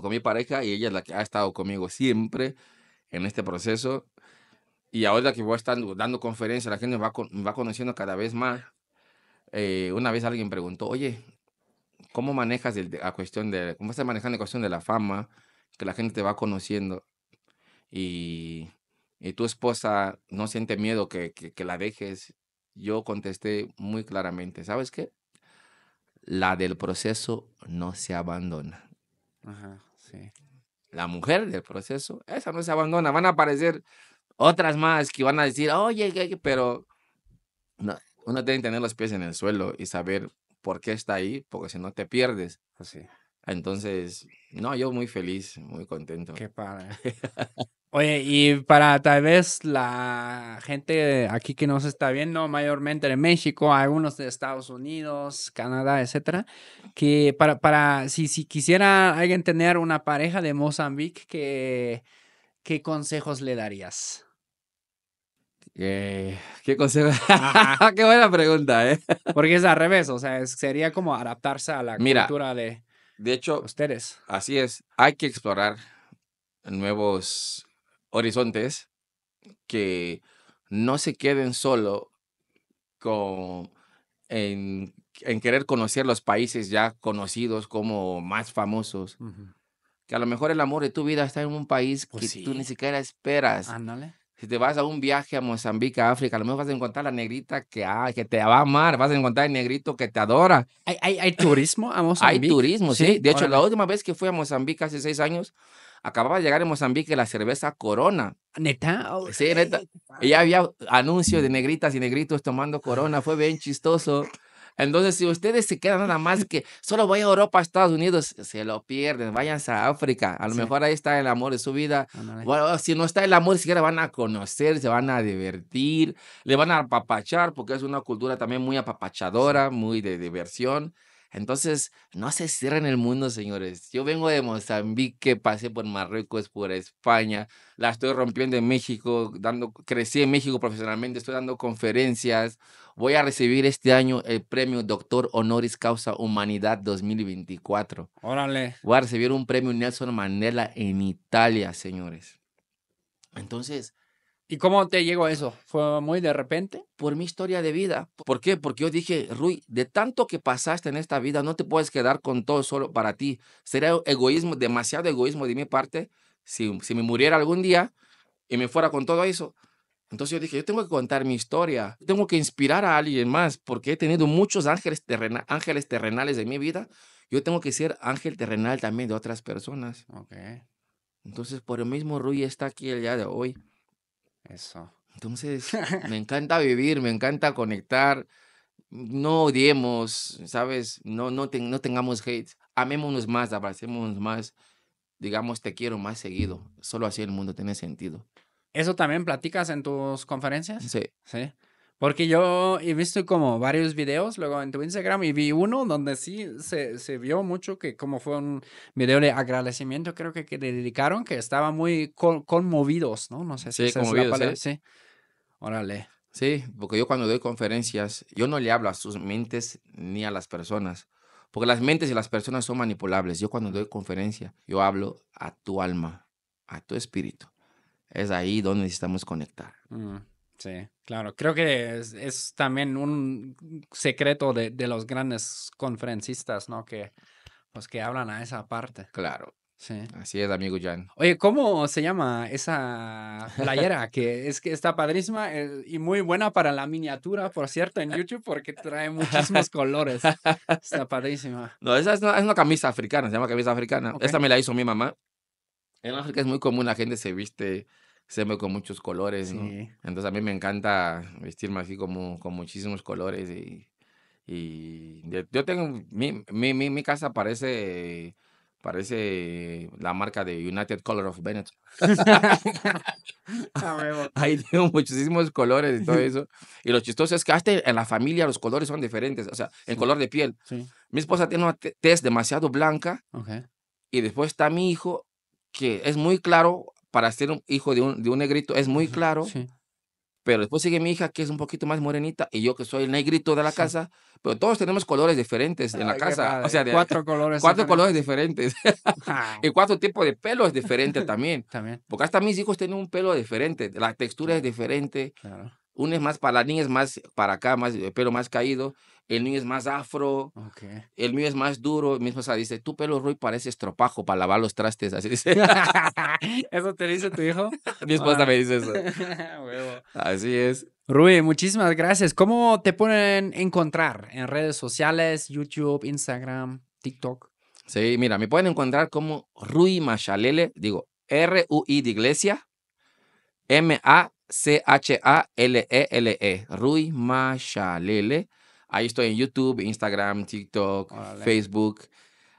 con, mi pareja y ella es la que ha estado conmigo siempre en este proceso. Y ahora que voy a estar dando conferencias, la gente me va, va conociendo cada vez más. Eh, una vez alguien preguntó, oye, ¿cómo manejas la cuestión de, cómo estás manejando la cuestión de la fama? Que la gente te va conociendo y, y tu esposa no siente miedo que, que, que la dejes. Yo contesté muy claramente, ¿sabes qué? La del proceso no se abandona sí. La mujer del proceso, esa no se abandona. Van a aparecer otras más que van a decir, oye, pero no, uno que tener los pies en el suelo y saber por qué está ahí, porque si no te pierdes. Así. Entonces, no, yo muy feliz, muy contento. Qué padre. Oye, y para tal vez la gente aquí que nos está viendo, mayormente de México, algunos de Estados Unidos, Canadá, etcétera, que para, para si, si quisiera alguien tener una pareja de Mozambique, ¿qué, qué consejos le darías? Eh, ¿Qué consejos? qué buena pregunta, ¿eh? Porque es al revés, o sea, sería como adaptarse a la cultura de, de hecho, ustedes. Así es, hay que explorar nuevos horizontes que no se queden solo con, en, querer conocer los países ya conocidos como más famosos. Que a lo mejor el amor de tu vida está en un país pues que tú ni siquiera esperas. Si te vas a un viaje a Mozambique, a África, a lo mejor vas a encontrar la negrita que, ah, que te va a amar, vas a encontrar el negrito que te adora. ¿Hay, hay, turismo a Mozambique? Hay turismo, sí. De hecho, la última vez que fui a Mozambique hace seis años, acababa de llegar en Mozambique la cerveza Corona. ¿Neta? sí, neta. Y ya había anuncios de negritas y negritos tomando Corona. Fue bien chistoso. Entonces, si ustedes se quedan nada más que solo vayan a Europa, Estados Unidos, se lo pierden, Vayan a África. A lo mejor ahí está el amor de su vida. Bueno, si no está el amor, siquiera van a conocer, se van a divertir, le van a apapachar, porque es una cultura también muy apapachadora, muy de diversión. Entonces, no se cierren el mundo, señores. Yo vengo de Mozambique, pasé por Marruecos, por España, la estoy rompiendo en México, dando, crecí en México profesionalmente, estoy dando conferencias. Voy a recibir este año el premio Doctor Honoris Causa Humanidad 2024. Órale. Voy a recibir un premio Nelson Mandela en Italia, señores. Entonces, ¿Y cómo te llegó eso? ¿Fue muy de repente? Por mi historia de vida. ¿Por qué? Porque yo dije, Rui, de tanto que pasaste en esta vida, no te puedes quedar con todo solo para ti. Sería egoísmo, demasiado egoísmo de mi parte, si, me muriera algún día y me fuera con todo eso. Entonces yo dije, yo tengo que contar mi historia, tengo que inspirar a alguien más, porque he tenido muchos ángeles, terrenales en mi vida. Yo tengo que ser ángel terrenal también de otras personas. Okay. Entonces, por el mismo Rui está aquí el día de hoy. Eso. Entonces, me encanta vivir, me encanta conectar. No odiemos, ¿sabes? No, no, no tengamos hate. Amémonos más, abracémonos más. Digamos, te quiero más seguido. Solo así el mundo tiene sentido. ¿Eso también platicas en tus conferencias? Sí. Sí. Porque yo he visto como varios videos luego en tu Instagram y vi uno donde sí se, se vio mucho que como fue un video de agradecimiento creo que, que le dedicaron que estaba muy conmovidos, ¿no? No sé si sí, esa es ¿sí? Órale. Sí, porque yo cuando doy conferencias, yo no le hablo a sus mentes ni a las personas, porque las mentes y las personas son manipulables. Yo cuando doy conferencia, yo hablo a tu alma, a tu espíritu. Es ahí donde necesitamos conectar. Mm. Sí, claro. Creo que es, también un secreto de, los grandes conferencistas, ¿no? Que pues que hablan a esa parte. Claro. Sí. Así es, amigo Jan. Oye, ¿cómo se llama esa playera? que es que está padrísima eh, y muy buena para la miniatura, por cierto, en YouTube, porque trae muchísimos colores. Está padrísima. No, esa es una, camisa africana, se llama camisa africana. Esta me la hizo mi mamá. En África es muy común la gente se viste siempre con muchos colores, ¿no? Entonces a mí me encanta vestirme así como con muchísimos colores y, y yo tengo, mi, mi, mi, casa parece, parece la marca de United Color of Bennett. Ahí tengo muchísimos colores y todo eso. Y lo chistoso es que hasta en la familia los colores son diferentes, o sea, el color de piel. Mi esposa tiene una tez demasiado blanca. Y después está mi hijo, que es muy claro para ser un hijo de un, de un negrito es muy claro. Pero después sigue mi hija, que es un poquito más morenita, y yo que soy el negrito de la casa. Pero todos tenemos colores diferentes en la casa. O sea, cuatro colores. Cuatro colores diferentes. y cuatro tipos de pelos diferente también. también. Porque hasta mis hijos tienen un pelo diferente. La textura es diferente. Uno es más para la niña, es más para acá, más pelo más caído el mío es más afro, el mío es más duro. Mi esposa dice, tu pelo, Rui, parece estropajo para lavar los trastes. Así dice. ¿Eso te dice tu hijo? Mi esposa me dice eso. Así es. Rui, muchísimas gracias. ¿Cómo te pueden encontrar en redes sociales, YouTube, Instagram, TikTok? Sí, mira, me pueden encontrar como Rui Machalele, digo, R-U-I de iglesia, M-A-C-H-A-L-E-L-E, -L -E, Rui Machalele. Ahí estoy en YouTube, Instagram, TikTok, Facebook.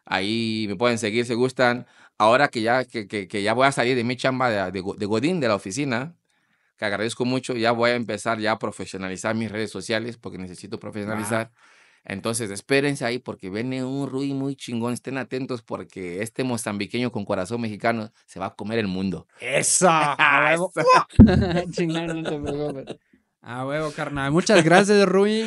Ahí me pueden seguir si gustan. Ahora que ya, que, que, ya voy a salir de mi chamba de, de, Godín, de la oficina, que agradezco mucho, ya voy a empezar ya a profesionalizar mis redes sociales porque necesito profesionalizar. Entonces, espérense ahí porque viene un Rui muy chingón. Estén atentos porque este mozambiqueño con corazón mexicano se va a comer el mundo. ¡Esa! no te preocupes. A huevo, carnal. Muchas gracias, Rui,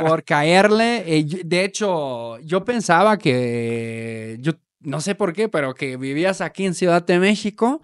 por caerle. Eh, de hecho, yo pensaba que, yo no sé por qué, pero que vivías aquí en Ciudad de México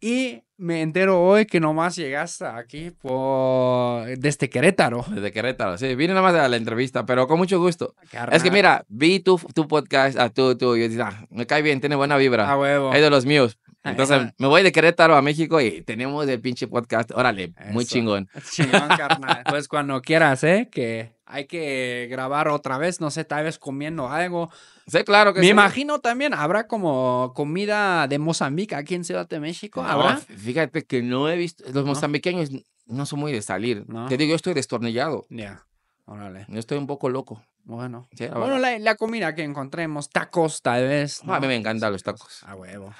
y me entero hoy que nomás llegaste aquí por... desde Querétaro. Desde Querétaro, sí. Vine nomás a la entrevista, pero con mucho gusto. Ah, es que mira, vi tu, tu podcast, a ah, tu, y ah, me cae bien, tiene buena vibra. A huevo. Es de los míos. Entonces me voy de Querétaro a México y tenemos el pinche podcast. Órale, muy chingón. Chingón, carnal. pues cuando quieras, ¿eh? Que hay que grabar otra vez, no sé, tal vez comiendo algo. Sí, claro que Me imagino también, ¿habrá como comida de Mozambique aquí en Ciudad de México? ¿Habrá? fíjate que no he visto, los mozambiqueños no son muy de salir. No. Te digo, yo estoy destornillado. Ya. Órale. Yo estoy un poco loco. Bueno. bueno, la, comida que encontremos, tacos tal vez. a mí me encantan los tacos. A huevo.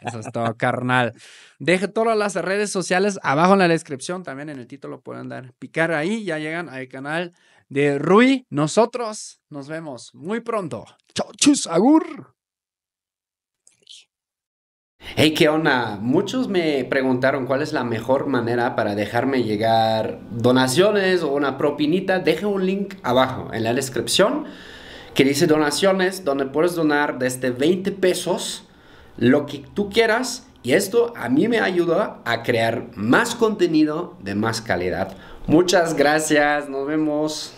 Eso es todo, carnal. Deje todas las redes sociales abajo en la descripción, también en el título pueden dar picar ahí, ya llegan al canal de Rui. Nosotros nos vemos muy pronto. Chau, chus, agur. Hey, ¿qué onda? Muchos me preguntaron cuál es la mejor manera para dejarme llegar donaciones o una propinita. Deje un link abajo en la descripción que dice donaciones, donde puedes donar desde 20 pesos lo que tú quieras. Y esto a mí me ayuda a crear más contenido de más calidad. Muchas gracias, nos vemos.